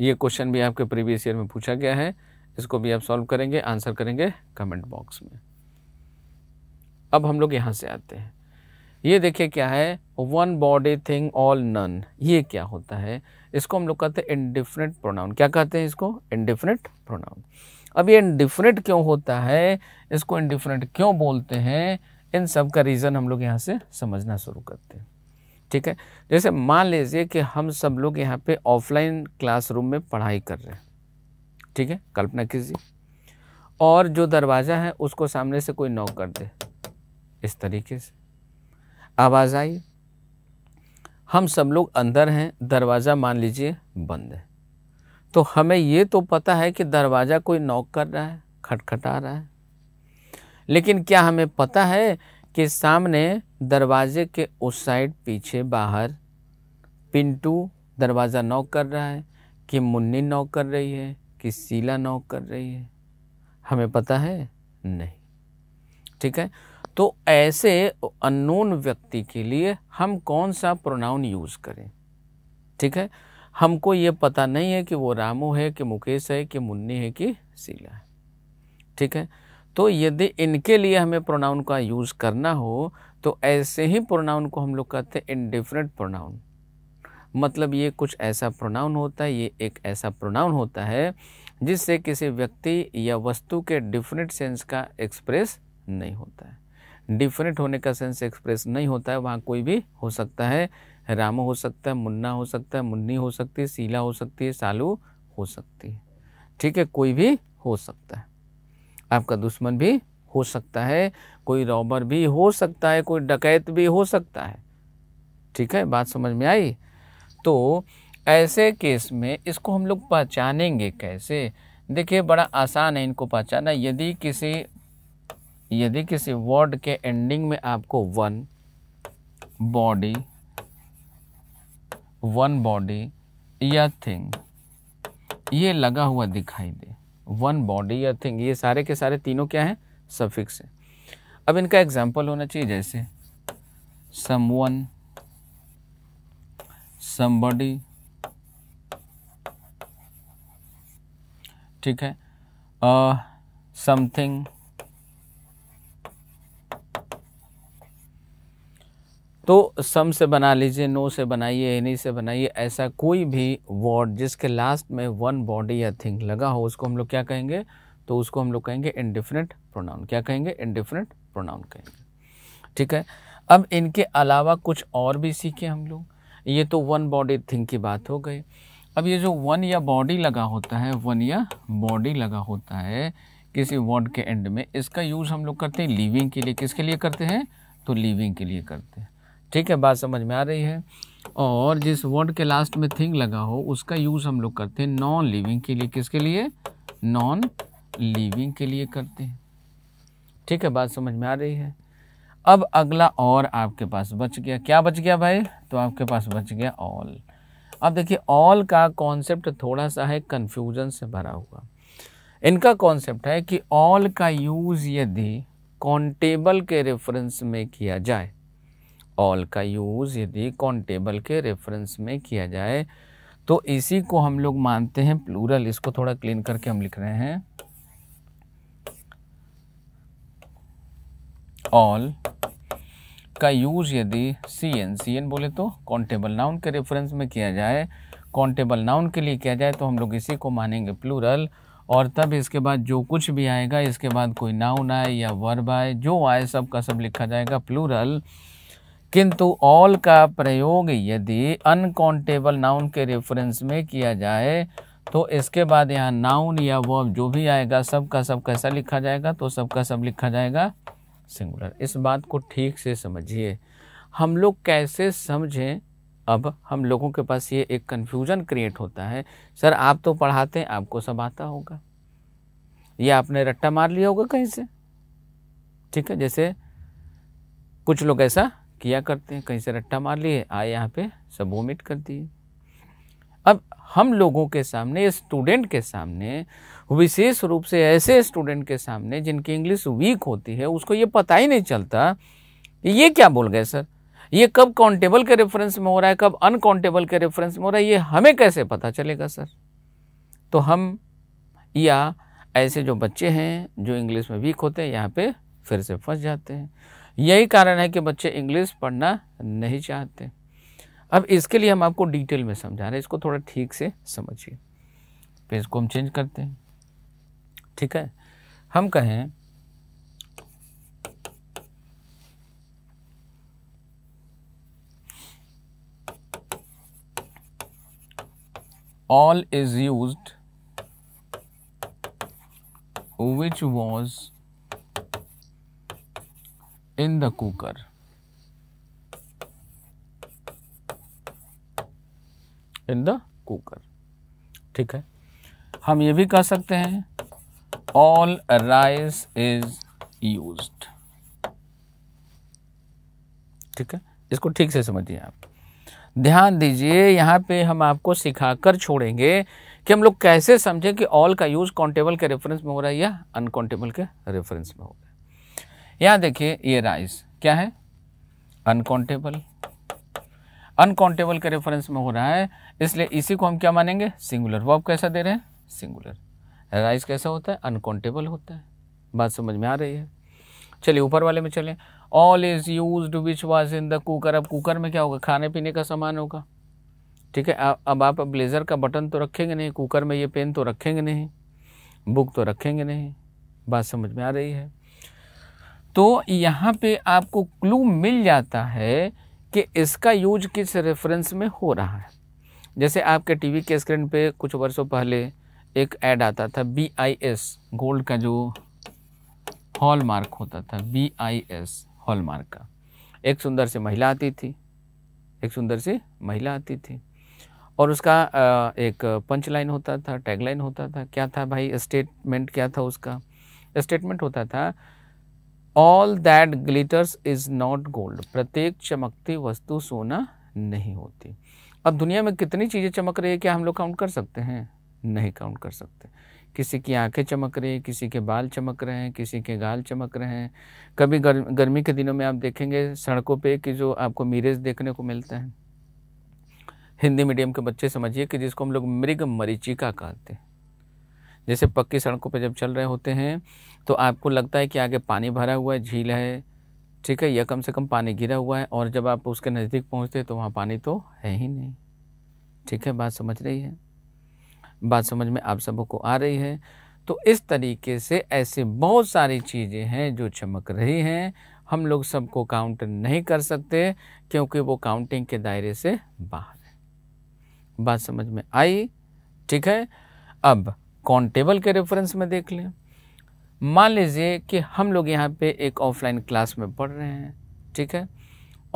ये क्वेश्चन भी आपके प्रीवियस ईयर में पूछा गया है इसको भी आप सॉल्व करेंगे आंसर करेंगे कमेंट बॉक्स में अब हम लोग यहाँ से आते हैं ये देखिए क्या है one body thing all none ये क्या होता है इसको हम लोग कहते हैं इनडिफरेंट प्रोनाउन क्या कहते हैं इसको इनडिफरेंट प्रोनाउन अब ये इनडिफरेंट क्यों होता है इसको इनडिफरेंट क्यों बोलते हैं इन सब का रीज़न हम लोग यहाँ से समझना शुरू करते हैं ठीक है जैसे मान लीजिए कि हम सब लोग यहाँ पे ऑफलाइन क्लासरूम में पढ़ाई कर रहे हैं ठीक है कल्पना कीजिए और जो दरवाज़ा है उसको सामने से कोई नॉक कर दे इस तरीके से आवाज़ आई हम सब लोग अंदर हैं दरवाज़ा मान लीजिए बंद है तो हमें ये तो पता है कि दरवाज़ा कोई नॉक कर रहा है खटखटा रहा है लेकिन क्या हमें पता है कि सामने दरवाजे के उस साइड पीछे बाहर पिंटू दरवाज़ा नॉक कर रहा है कि मुन्नी नॉक कर रही है कि सीला नौक कर रही है हमें पता है नहीं ठीक है तो ऐसे अननोन व्यक्ति के लिए हम कौन सा प्रोनाउन यूज़ करें ठीक है हमको ये पता नहीं है कि वो रामू है कि मुकेश है कि मुन्नी है कि सीला है ठीक है तो यदि इनके लिए हमें प्रोनाउन का यूज़ करना हो तो ऐसे ही प्रोनाउन को हम लोग कहते हैं इनडिफरेंट प्रोनाउन मतलब ये कुछ ऐसा प्रोनाउन होता है ये एक ऐसा प्रोनाउन होता है जिससे किसी व्यक्ति या वस्तु के डिफरेंट सेंस का एक्सप्रेस नहीं होता है डिफरेंट होने का सेंस एक्सप्रेस नहीं होता है वहाँ कोई भी हो सकता है राम हो सकता है मुन्ना हो सकता है मुन्नी हो सकती है शीला हो सकती है सालू हो सकती है ठीक है कोई भी हो सकता है आपका दुश्मन भी हो सकता है कोई रॉबर भी हो सकता है कोई डकैत भी हो सकता है ठीक है बात समझ में आई तो ऐसे केस में इसको हम लोग पहचानेंगे कैसे देखिए बड़ा आसान है इनको पहचाना यदि किसी यदि किसी वर्ड के एंडिंग में आपको वन बॉडी वन बॉडी या थिंग ये लगा हुआ दिखाई दे वन बॉडी या थिंग ये सारे के सारे तीनों क्या हैं सफिक्स है अब इनका एग्जाम्पल होना चाहिए जैसे सम वन समबडी ठीक है समथिंग तो सम से बना लीजिए नो से बनाइए एनी से बनाइए ऐसा कोई भी वर्ड जिसके लास्ट में वन बॉडी या थिंग लगा हो उसको हम लोग क्या कहेंगे तो उसको हम लोग कहेंगे इनडिफरेंट प्रोनाउन क्या कहेंगे इनडिफरेंट प्रोनाउन कहेंगे ठीक है अब इनके अलावा कुछ और भी सीखे हम लोग ये तो वन बॉडी थिंग की बात हो गई अब ये जो वन या बॉडी लगा होता है वन या बॉडी लगा होता है किसी वर्ड के एंड में इसका यूज़ हम लोग करते हैं लिविंग के लिए किसके लिए करते हैं तो लिविंग के लिए करते हैं ठीक है बात समझ में आ रही है और जिस वर्ड के लास्ट में थिंग लगा हो उसका यूज़ हम लोग करते हैं नॉन लिविंग के लिए किसके लिए नॉन लिविंग के लिए करते हैं ठीक है बात समझ में आ रही है अब अगला और आपके पास बच गया क्या बच गया भाई तो आपके पास बच गया ऑल अब देखिए ऑल का कॉन्सेप्ट थोड़ा सा है कन्फ्यूजन से भरा हुआ इनका कॉन्सेप्ट है कि ऑल का यूज़ यदि कॉन्टेबल के रेफरेंस में किया जाए ऑल का यूज़ यदि कॉन्टेबल के रेफरेंस में किया जाए तो इसी को हम लोग मानते हैं प्लूरल इसको थोड़ा क्लीन करके हम लिख रहे हैं ऑल का यूज़ यदि सी एन सी एन बोले तो कॉन्टेबल नाउन के रेफरेंस में किया जाए कॉन्टेबल नाउन के लिए किया जाए तो हम लोग इसी को मानेंगे प्लूरल और तब इसके बाद जो कुछ भी आएगा इसके बाद कोई नाउन आए या वर्ब आए जो आए सब का सब लिखा जाएगा प्लूरल किंतु ऑल का प्रयोग यदि अनकाउंटेबल नाउन के रेफरेंस में किया जाए तो इसके बाद यहाँ नाउन या वर्ब जो भी आएगा सब का सब कैसा लिखा जाएगा तो सब का सब लिखा जाएगा सिंगुलर इस बात को ठीक से समझिए हम लोग कैसे समझें अब हम लोगों के पास ये एक कन्फ्यूज़न क्रिएट होता है सर आप तो पढ़ाते हैं आपको सब आता होगा ये आपने रट्टा मार लिया होगा कहीं से ठीक है जैसे कुछ लोग ऐसा किया करते हैं कहीं से रट्टा मार लिए आए यहाँ पे सब वोमिट कर दिए अब हम लोगों के सामने स्टूडेंट के सामने विशेष रूप से ऐसे स्टूडेंट के सामने जिनकी इंग्लिश वीक होती है उसको ये पता ही नहीं चलता ये क्या बोल गए सर ये कब काउंटेबल के रेफरेंस में हो रहा है कब अनकाउंटेबल के रेफरेंस में हो रहा है ये हमें कैसे पता चलेगा सर तो हम या ऐसे जो बच्चे हैं जो इंग्लिश में वीक होते हैं यहाँ पे फिर से फंस जाते हैं यही कारण है कि बच्चे इंग्लिश पढ़ना नहीं चाहते अब इसके लिए हम आपको डिटेल में समझा रहे हैं इसको थोड़ा ठीक से समझिए पेज को हम चेंज करते हैं ठीक है हम कहें all is use which was in the cooker in the cooker ठीक है हम ये भी कह सकते हैं ऑल राइस इज यूज ठीक है इसको ठीक से समझिए आप ध्यान दीजिए यहाँ पे हम आपको सिखाकर छोड़ेंगे कि हम लोग कैसे समझें कि ऑल का यूज़ काउंटेबल के रेफरेंस में हो रहा है या अनकाउंटेबल के रेफरेंस में हो रहा है यहाँ देखिए ये राइस क्या है अनकाउंटेबल अनकाउंटेबल के रेफरेंस में हो रहा है इसलिए इसी को हम क्या मानेंगे सिंगुलर वर्ब कैसा दे रहे हैं सिंगुलर राइज कैसा होता है अनकाउंटेबल होता है बात समझ में आ रही है चलिए ऊपर वाले में चलें all is use which was in the cooker अब कुकर में क्या होगा खाने पीने का सामान होगा ठीक है अब आप ब्लेज़र का बटन तो रखेंगे नहीं कुकर में ये पेन तो रखेंगे नहीं बुक तो रखेंगे नहीं बात समझ में आ रही है तो यहाँ पे आपको क्लू मिल जाता है कि इसका यूज किस रेफरेंस में हो रहा है जैसे आपके टीवी के स्क्रीन पे कुछ वर्षों पहले एक ऐड आता था बी आई एस गोल्ड का जो हॉल मार्क होता था बी आई एस हॉलमार्क का एक सुंदर सी महिला आती थी एक सुंदर सी महिला आती थी और उसका एक पंच लाइन होता था टैग लाइन होता था क्या था भाई स्टेटमेंट क्या था उसका स्टेटमेंट होता था all that glitters is not gold प्रत्येक चमकती वस्तु सोना नहीं होती अब दुनिया में कितनी चीज़ें चमक रही है क्या हम लोग काउंट कर सकते हैं नहीं काउंट कर सकते किसी की आंखें चमक रही है किसी के बाल चमक रहे हैं किसी के गाल चमक रहे हैं कभी गर, गर्मी के दिनों में आप देखेंगे सड़कों पे कि जो आपको मिरेज देखने को मिलते हैं हिंदी मीडियम के बच्चे समझिए कि जिसको हम लोग मृग मरीचिका कहते हैं जैसे पक्की सड़कों पर जब चल रहे होते हैं तो आपको लगता है कि आगे पानी भरा हुआ है झील है ठीक है या कम से कम पानी गिरा हुआ है और जब आप उसके नज़दीक पहुँचते हैं तो वहाँ पानी तो है ही नहीं ठीक है बात समझ रही है बात समझ में आप सबको आ रही है तो इस तरीके से ऐसे बहुत सारी चीज़ें हैं जो चमक रही हैं हम लोग सबको काउंट नहीं कर सकते क्योंकि वो काउंटिंग के दायरे से बाहर है बात समझ में आई ठीक है अब कौन टेबल के रेफरेंस में देख लें मान लीजिए कि हम लोग यहाँ पे एक ऑफलाइन क्लास में पढ़ रहे हैं ठीक है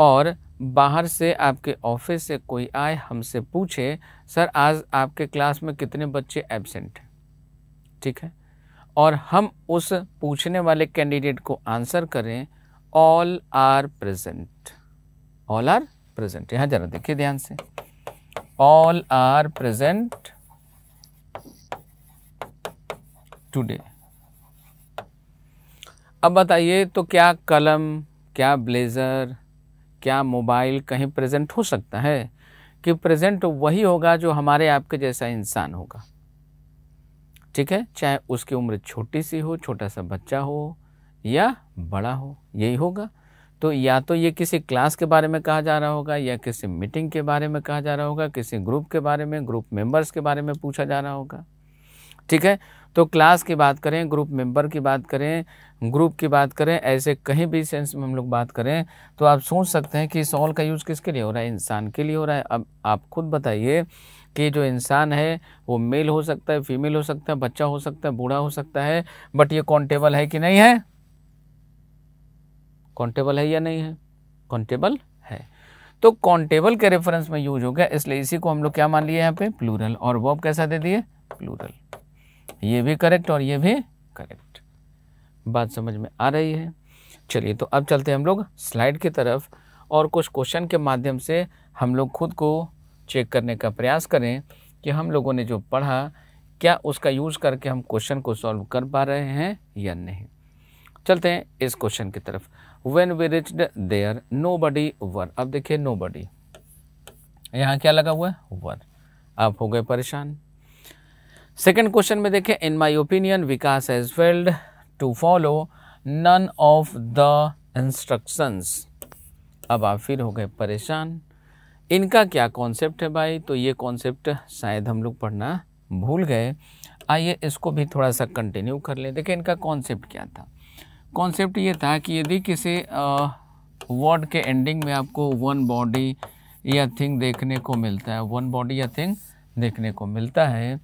और बाहर से आपके ऑफिस से कोई आए हमसे पूछे सर आज आपके क्लास में कितने बच्चे एबसेंट हैं ठीक है और हम उस पूछने वाले कैंडिडेट को आंसर करें all are present all are present यहाँ जरा देखिए ध्यान से ऑल आर प्रेजेंट टुडे अब बताइए तो क्या कलम क्या ब्लेज़र क्या मोबाइल कहीं प्रेजेंट हो सकता है कि प्रेजेंट वही होगा जो हमारे आपके जैसा इंसान होगा ठीक है चाहे उसकी उम्र छोटी सी हो छोटा सा बच्चा हो या बड़ा हो यही होगा तो या तो ये किसी क्लास के बारे में कहा जा रहा होगा या किसी मीटिंग के बारे में कहा जा रहा होगा किसी ग्रुप के बारे में ग्रुप मेंबर्स के बारे में पूछा जा रहा होगा ठीक है तो क्लास की बात करें ग्रुप मेंबर की बात करें ग्रुप की बात करें ऐसे कहीं भी सेंस में हम लोग बात करें तो आप सोच सकते हैं कि इस ऑल का यूज़ किसके लिए हो रहा है इंसान के लिए हो रहा है अब आप खुद बताइए कि जो इंसान है वो मेल हो सकता है फीमेल हो सकता है बच्चा हो सकता है बूढ़ा हो सकता है बट ये कॉन्टेबल है कि नहीं है कॉन्टेबल है या नहीं है कॉन्टेबल है तो कॉन्टेबल के रेफरेंस में यूज हो गया इसलिए इसी को हम लोग क्या मान लिए यहाँ पे प्लूरल और वर्ब कैसा दे दिए प्लूरल ये भी करेक्ट और ये भी करेक्ट बात समझ में आ रही है चलिए तो अब चलते हैं हम लोग स्लाइड की तरफ और कुछ क्वेश्चन के माध्यम से हम लोग खुद को चेक करने का प्रयास करें कि हम लोगों ने जो पढ़ा क्या उसका यूज़ करके हम क्वेश्चन को सॉल्व कर पा रहे हैं या नहीं चलते हैं इस क्वेश्चन की तरफ when we reach there nobody were अब देखिए नो बडी यहाँ क्या लगा हुआ है वर आप हो गए परेशान सेकेंड क्वेश्चन में देखें in my opinion Vikas has failed to follow none of the instructions अब आप फिर हो गए परेशान इनका क्या कॉन्सेप्ट है भाई तो ये कॉन्सेप्ट शायद हम लोग पढ़ना भूल गए आइए इसको भी थोड़ा सा कंटिन्यू कर लें देखें इनका कॉन्सेप्ट क्या था कॉन्सेप्ट ये था कि यदि किसी वर्ड के एंडिंग में आपको वन बॉडी या थिंग देखने को मिलता है वन बॉडी या थिंग देखने को मिलता है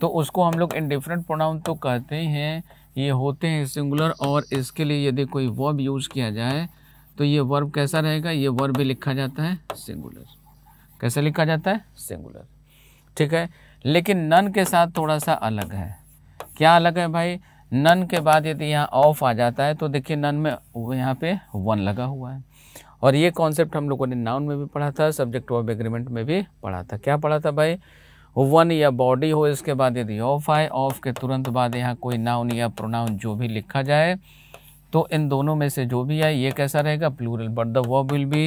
तो उसको हम लोग इनडिफरेंट प्रोनाउन तो कहते हैं ये होते हैं सिंगुलर और इसके लिए यदि कोई वर्ब यूज किया जाए तो ये वर्ब कैसा रहेगा ये वर्ब भी लिखा जाता है सिंगुलर कैसे लिखा जाता है सिंगुलर ठीक है लेकिन नन के साथ थोड़ा सा अलग है क्या अलग है भाई नन के बाद यदि यहाँ ऑफ आ जाता है तो देखिए नन में यहाँ पे वन लगा हुआ है और ये कॉन्सेप्ट हम लोगों ने नाउन में भी पढ़ा था सब्जेक्ट ऑफ एग्रीमेंट में भी पढ़ा था क्या पढ़ा था भाई वन या बॉडी हो इसके बाद यदि ऑफ आए ऑफ के तुरंत बाद यहाँ कोई नाउन या प्रोनाउन जो भी लिखा जाए तो इन दोनों में से जो भी आए ये कैसा रहेगा plural but the verb will be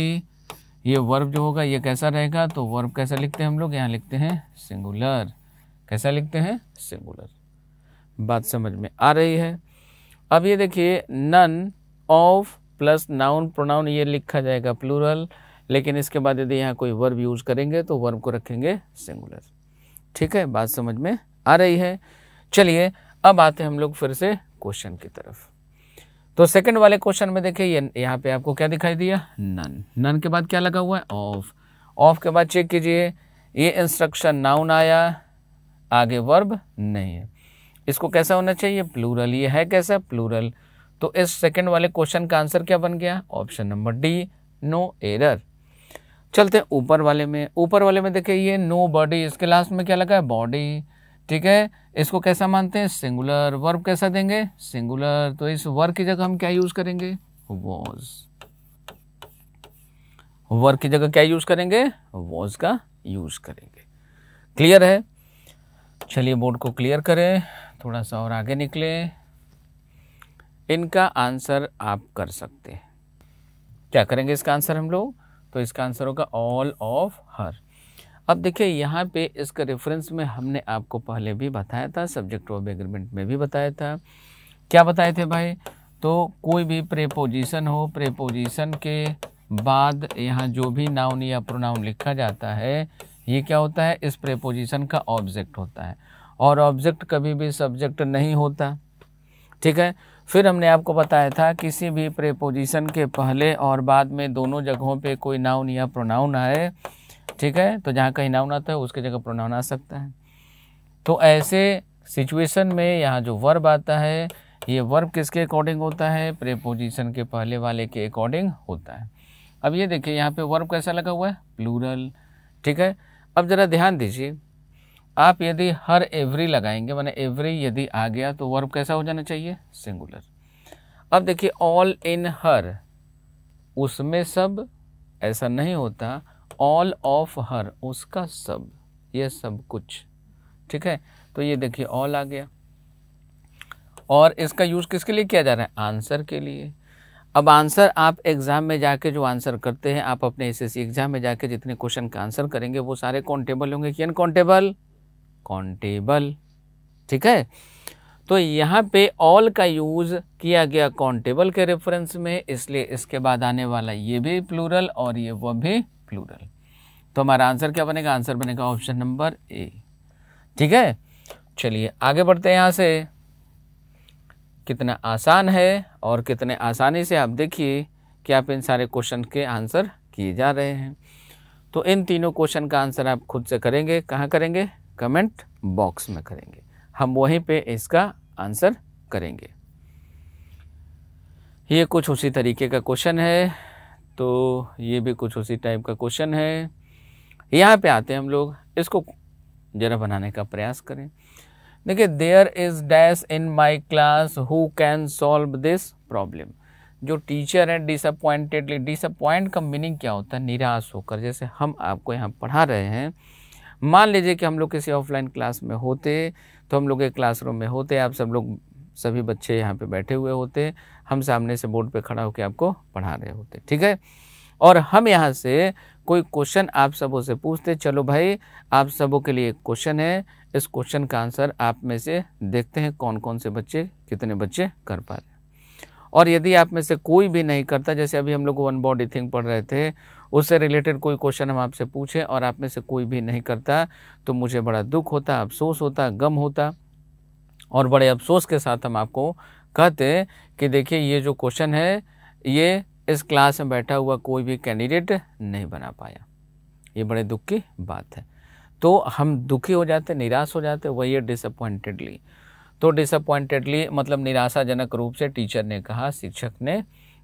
ये वर्ब जो होगा ये कैसा रहेगा तो वर्ब कैसा लिखते हैं हम लोग यहाँ लिखते हैं सिंगुलर कैसा लिखते हैं सिंगुलर बात समझ में आ रही है अब ये देखिए none of plus noun pronoun ये लिखा जाएगा प्लूरल लेकिन इसके बाद यदि यहाँ कोई वर्ब यूज़ करेंगे तो वर्ब को रखेंगे सिंगुलर ठीक है बात समझ में आ रही है चलिए अब आते हैं हम लोग फिर से क्वेश्चन की तरफ तो सेकंड वाले क्वेश्चन में देखिए ये यहाँ पे आपको क्या दिखाई दिया नन नन के बाद क्या लगा हुआ है ऑफ ऑफ के बाद चेक कीजिए ये इंस्ट्रक्शन नाउन आया आगे वर्ब नहीं है इसको कैसा होना चाहिए प्लूरल ये है कैसा प्लूरल तो इस सेकंड वाले क्वेश्चन का आंसर क्या बन गया option number D no error चलते हैं ऊपर वाले में ऊपर वाले में देखिए ये नो बॉडी इसके लास्ट में क्या लगा है बॉडी ठीक है इसको कैसा मानते हैं सिंगुलर वर्ब कैसा देंगे सिंगुलर तो इस वर्ग की जगह हम क्या यूज़ करेंगे वॉज वर्ग की जगह क्या यूज़ करेंगे वॉज का यूज़ करेंगे क्लियर है चलिए बोर्ड को क्लियर करें थोड़ा सा और आगे निकले इनका आंसर आप कर सकते हैं क्या करेंगे इसका आंसर हम लोग तो इसका आंसर होगा ऑल ऑफ हर अब देखिए यहाँ पे इसका रेफरेंस में हमने आपको पहले भी बताया था सब्जेक्ट ऑफ एग्रीमेंट में भी बताया था क्या बताए थे भाई तो कोई भी प्रेपोजिशन हो प्रेपोजिशन के बाद यहाँ जो भी नाउन या प्रोनाउन लिखा जाता है ये क्या होता है इस प्रेपोजिशन का ऑब्जेक्ट होता है और ऑब्जेक्ट कभी भी सब्जेक्ट नहीं होता ठीक है फिर हमने आपको बताया था किसी भी प्रेपोजिशन के पहले और बाद में दोनों जगहों पे कोई नाउन या प्रोनाउन आए ठीक है तो जहाँ कहीं नाउन आता है उसके जगह प्रोनाउन आ सकता है तो ऐसे सिचुएशन में यहाँ जो वर्ब आता है ये वर्ब किसके अकॉर्डिंग होता है प्रेपोजिशन के पहले वाले के अकॉर्डिंग होता है अब ये देखिए यहाँ पे वर्ब कैसा लगा हुआ है प्लूरल ठीक है अब ज़रा ध्यान दीजिए आप यदि हर एवरी लगाएंगे मैंने एवरी यदि आ गया तो वर्ब कैसा हो जाना चाहिए सिंगुलर अब देखिए ऑल इन हर उसमें सब ऐसा नहीं होता ऑल ऑफ हर उसका सब ये सब कुछ ठीक है तो ये देखिए ऑल आ गया और इसका यूज़ किसके लिए किया जा रहा है आंसर के लिए अब आंसर आप एग्ज़ाम में जाके जो आंसर करते हैं आप अपने एस एग्ज़ाम में जाके जितने क्वेश्चन का आंसर करेंगे वो सारे काउंटेबल होंगे कि अनकाउंटेबल कॉन्टेबल ठीक है तो यहाँ पे ऑल का यूज़ किया गया कॉन्टेबल के रेफरेंस में इसलिए इसके बाद आने वाला ये भी प्लूरल और ये वो भी प्लूरल तो हमारा आंसर क्या बनेगा आंसर बनेगा ऑप्शन नंबर ए ठीक है चलिए आगे बढ़ते हैं यहाँ से कितना आसान है और कितने आसानी से आप देखिए कि आप इन सारे क्वेश्चन के आंसर किए जा रहे हैं तो इन तीनों क्वेश्चन का आंसर आप खुद से करेंगे कहाँ करेंगे कमेंट बॉक्स में करेंगे हम वहीं पे इसका आंसर करेंगे ये कुछ उसी तरीके का क्वेश्चन है तो ये भी कुछ उसी टाइप का क्वेश्चन है यहाँ पे आते हैं हम लोग इसको ज़रा बनाने का प्रयास करें देखिए there is dash in my class who can solve this problem जो टीचर है डिसअपॉइंटेडली डिसअपॉइंट का मीनिंग क्या होता है निराश होकर जैसे हम आपको यहाँ पढ़ा रहे हैं मान लीजिए कि हम लोग किसी ऑफलाइन क्लास में होते तो हम लोग एक क्लासरूम में होते आप सब लोग सभी बच्चे यहाँ पे बैठे हुए होते हम सामने से बोर्ड पे खड़ा होकर आपको पढ़ा रहे होते ठीक है और हम यहाँ से कोई क्वेश्चन आप सबों से पूछते चलो भाई आप सबों के लिए एक क्वेश्चन है इस क्वेश्चन का आंसर आप में से देखते हैं कौन कौन से बच्चे कितने बच्चे कर पा रहे और यदि आप में से कोई भी नहीं करता जैसे अभी हम लोग वन बॉडी थिंग पढ़ रहे थे उससे रिलेटेड कोई क्वेश्चन हम आपसे पूछें और आप में से कोई भी नहीं करता तो मुझे बड़ा दुख होता अफसोस होता गम होता और बड़े अफसोस के साथ हम आपको कहते कि देखिए ये जो क्वेश्चन है ये इस क्लास में बैठा हुआ कोई भी कैंडिडेट नहीं बना पाया ये बड़े दुख की बात है तो हम दुखी हो जाते निराश हो जाते वही डिसअपॉइंटेडली तो डिसअपॉइंटेडली मतलब निराशाजनक रूप से टीचर ने कहा शिक्षक ने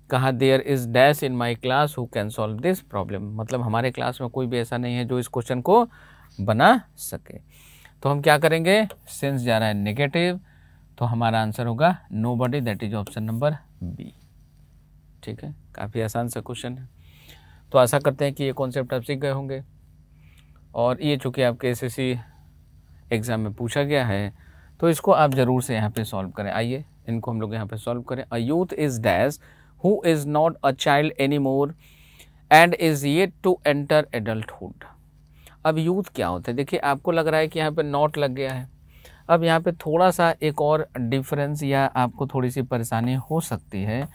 कहा there is dash in my class who can solve this problem मतलब हमारे क्लास में कोई भी ऐसा नहीं है जो इस क्वेश्चन को बना सके तो हम क्या करेंगे सेंस जा रहा है नेगेटिव तो हमारा आंसर होगा nobody that is option number B ठीक है काफ़ी आसान सा क्वेश्चन है तो आशा करते हैं कि ये कॉन्सेप्ट आप सीख गए होंगे और ये चूँकि आपके एस एग्ज़ाम में पूछा गया है तो इसको आप ज़रूर से यहाँ पे सॉल्व करें आइए इनको हम लोग यहाँ पे सॉल्व करें a youth is dash who is not a child any more and is yet to enter adult adulthood. अब यूथ क्या होता है देखिए आपको लग रहा है कि यहाँ पे नॉट लग गया है अब यहाँ पे थोड़ा सा एक और डिफरेंस या आपको थोड़ी सी परेशानी हो सकती है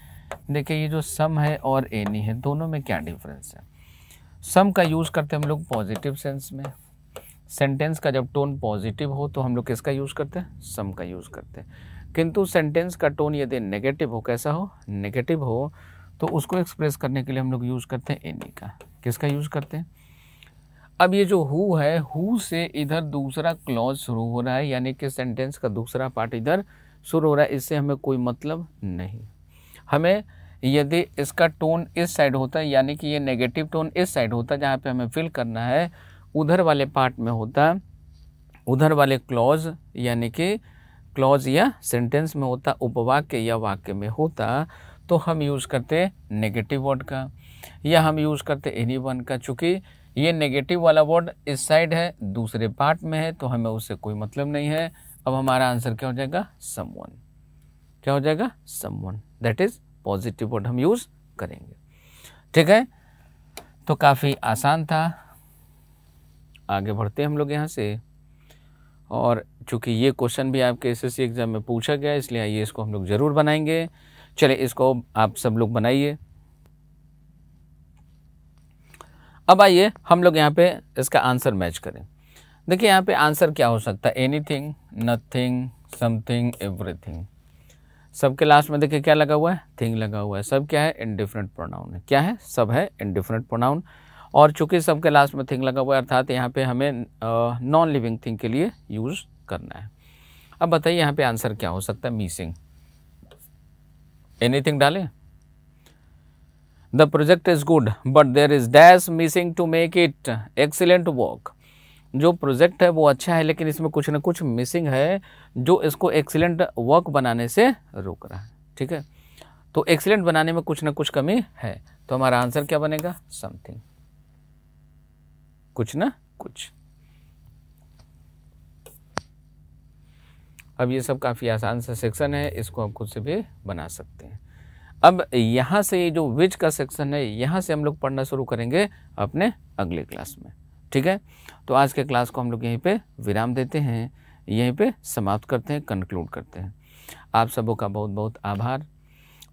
देखिए ये जो सम है और एनी है दोनों में क्या डिफरेंस है सम का यूज़ करते हैं हम लोग पॉजिटिव सेंस में सेंटेंस का जब टोन पॉजिटिव हो तो हम लोग किसका यूज़ करते हैं सम का यूज़ करते हैं किंतु सेंटेंस का टोन यदि नेगेटिव हो कैसा हो नेगेटिव हो तो उसको एक्सप्रेस करने के लिए हम लोग यूज़ करते हैं एनी का किसका यूज़ करते हैं अब ये जो हु है हु से इधर दूसरा क्लॉज शुरू हो रहा है यानी कि सेंटेंस का दूसरा पार्ट इधर शुरू हो रहा है इससे हमें कोई मतलब नहीं हमें यदि इसका टोन इस साइड होता है यानी कि ये नेगेटिव टोन इस साइड होता जहाँ पर हमें फिल करना है उधर वाले पार्ट में होता उधर वाले क्लॉज यानी कि क्लॉज या सेंटेंस में होता उपवाक्य या वाक्य में होता तो हम यूज़ करते नेगेटिव वर्ड का या हम यूज़ करते एनी वन का चूँकि ये नेगेटिव वाला वर्ड इस साइड है दूसरे पार्ट में है तो हमें उससे कोई मतलब नहीं है अब हमारा आंसर क्या हो जाएगा समवन क्या हो जाएगा someone that is positive word हम यूज़ करेंगे ठीक है तो काफ़ी आसान था आगे बढ़ते हम लोग यहाँ से और चूंकि ये क्वेश्चन भी आपके एस एग्ज़ाम में पूछा गया इसलिए आइए इसको हम लोग ज़रूर बनाएंगे चले इसको आप सब लोग बनाइए अब आइए हम लोग यहाँ पे इसका आंसर मैच करें देखिए यहाँ पे आंसर क्या हो सकता है एनीथिंग नथिंग समथिंग एवरीथिंग सबके लास्ट में देखिए क्या लगा हुआ है थिंग लगा हुआ है सब क्या है इनडिफरेंट प्रोनाउन क्या है सब है इनडिफरेंट प्रोनाउन और चूँकि सबके लास्ट में थिंग लगा हुआ है अर्थात यहाँ पे हमें नॉन लिविंग थिंग के लिए यूज़ करना है अब बताइए यहाँ पे आंसर क्या हो सकता है मिसिंग एनीथिंग डालें the project is good but there is dash missing to make it excellent work जो प्रोजेक्ट है वो अच्छा है लेकिन इसमें कुछ ना कुछ मिसिंग है जो इसको एक्सीलेंट वर्क बनाने से रोक रहा है ठीक है तो एक्सीलेंट बनाने में कुछ ना कुछ कमी है तो हमारा आंसर क्या बनेगा समथिंग कुछ ना कुछ अब ये सब काफ़ी आसान सा सेक्शन है इसको आप खुद से भी बना सकते हैं अब यहाँ से ये जो विच का सेक्शन है यहाँ से हम लोग पढ़ना शुरू करेंगे अपने अगले क्लास में ठीक है तो आज के क्लास को हम लोग यहीं पे विराम देते हैं यहीं पे समाप्त करते हैं कंक्लूड करते हैं आप सबों का बहुत बहुत आभार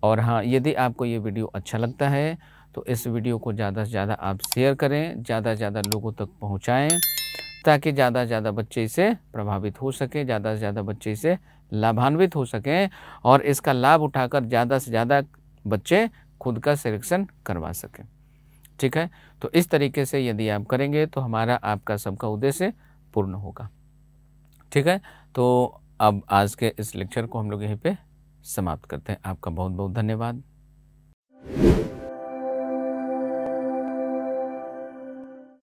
और हाँ यदि आपको ये वीडियो अच्छा लगता है तो इस वीडियो को ज़्यादा से ज़्यादा आप शेयर करें ज़्यादा से ज़्यादा लोगों तक पहुँचाएँ ताकि ज़्यादा से ज़्यादा बच्चे इसे प्रभावित हो सकें ज़्यादा से ज़्यादा बच्चे इसे लाभान्वित हो सकें और इसका लाभ उठाकर ज़्यादा से ज़्यादा बच्चे खुद का सिलेक्शन करवा सकें ठीक है तो इस तरीके से यदि आप करेंगे तो हमारा आपका सबका उद्देश्य पूर्ण होगा ठीक है तो अब आज के इस लेक्चर को हम लोग यहीं पे समाप्त करते हैं आपका बहुत बहुत धन्यवाद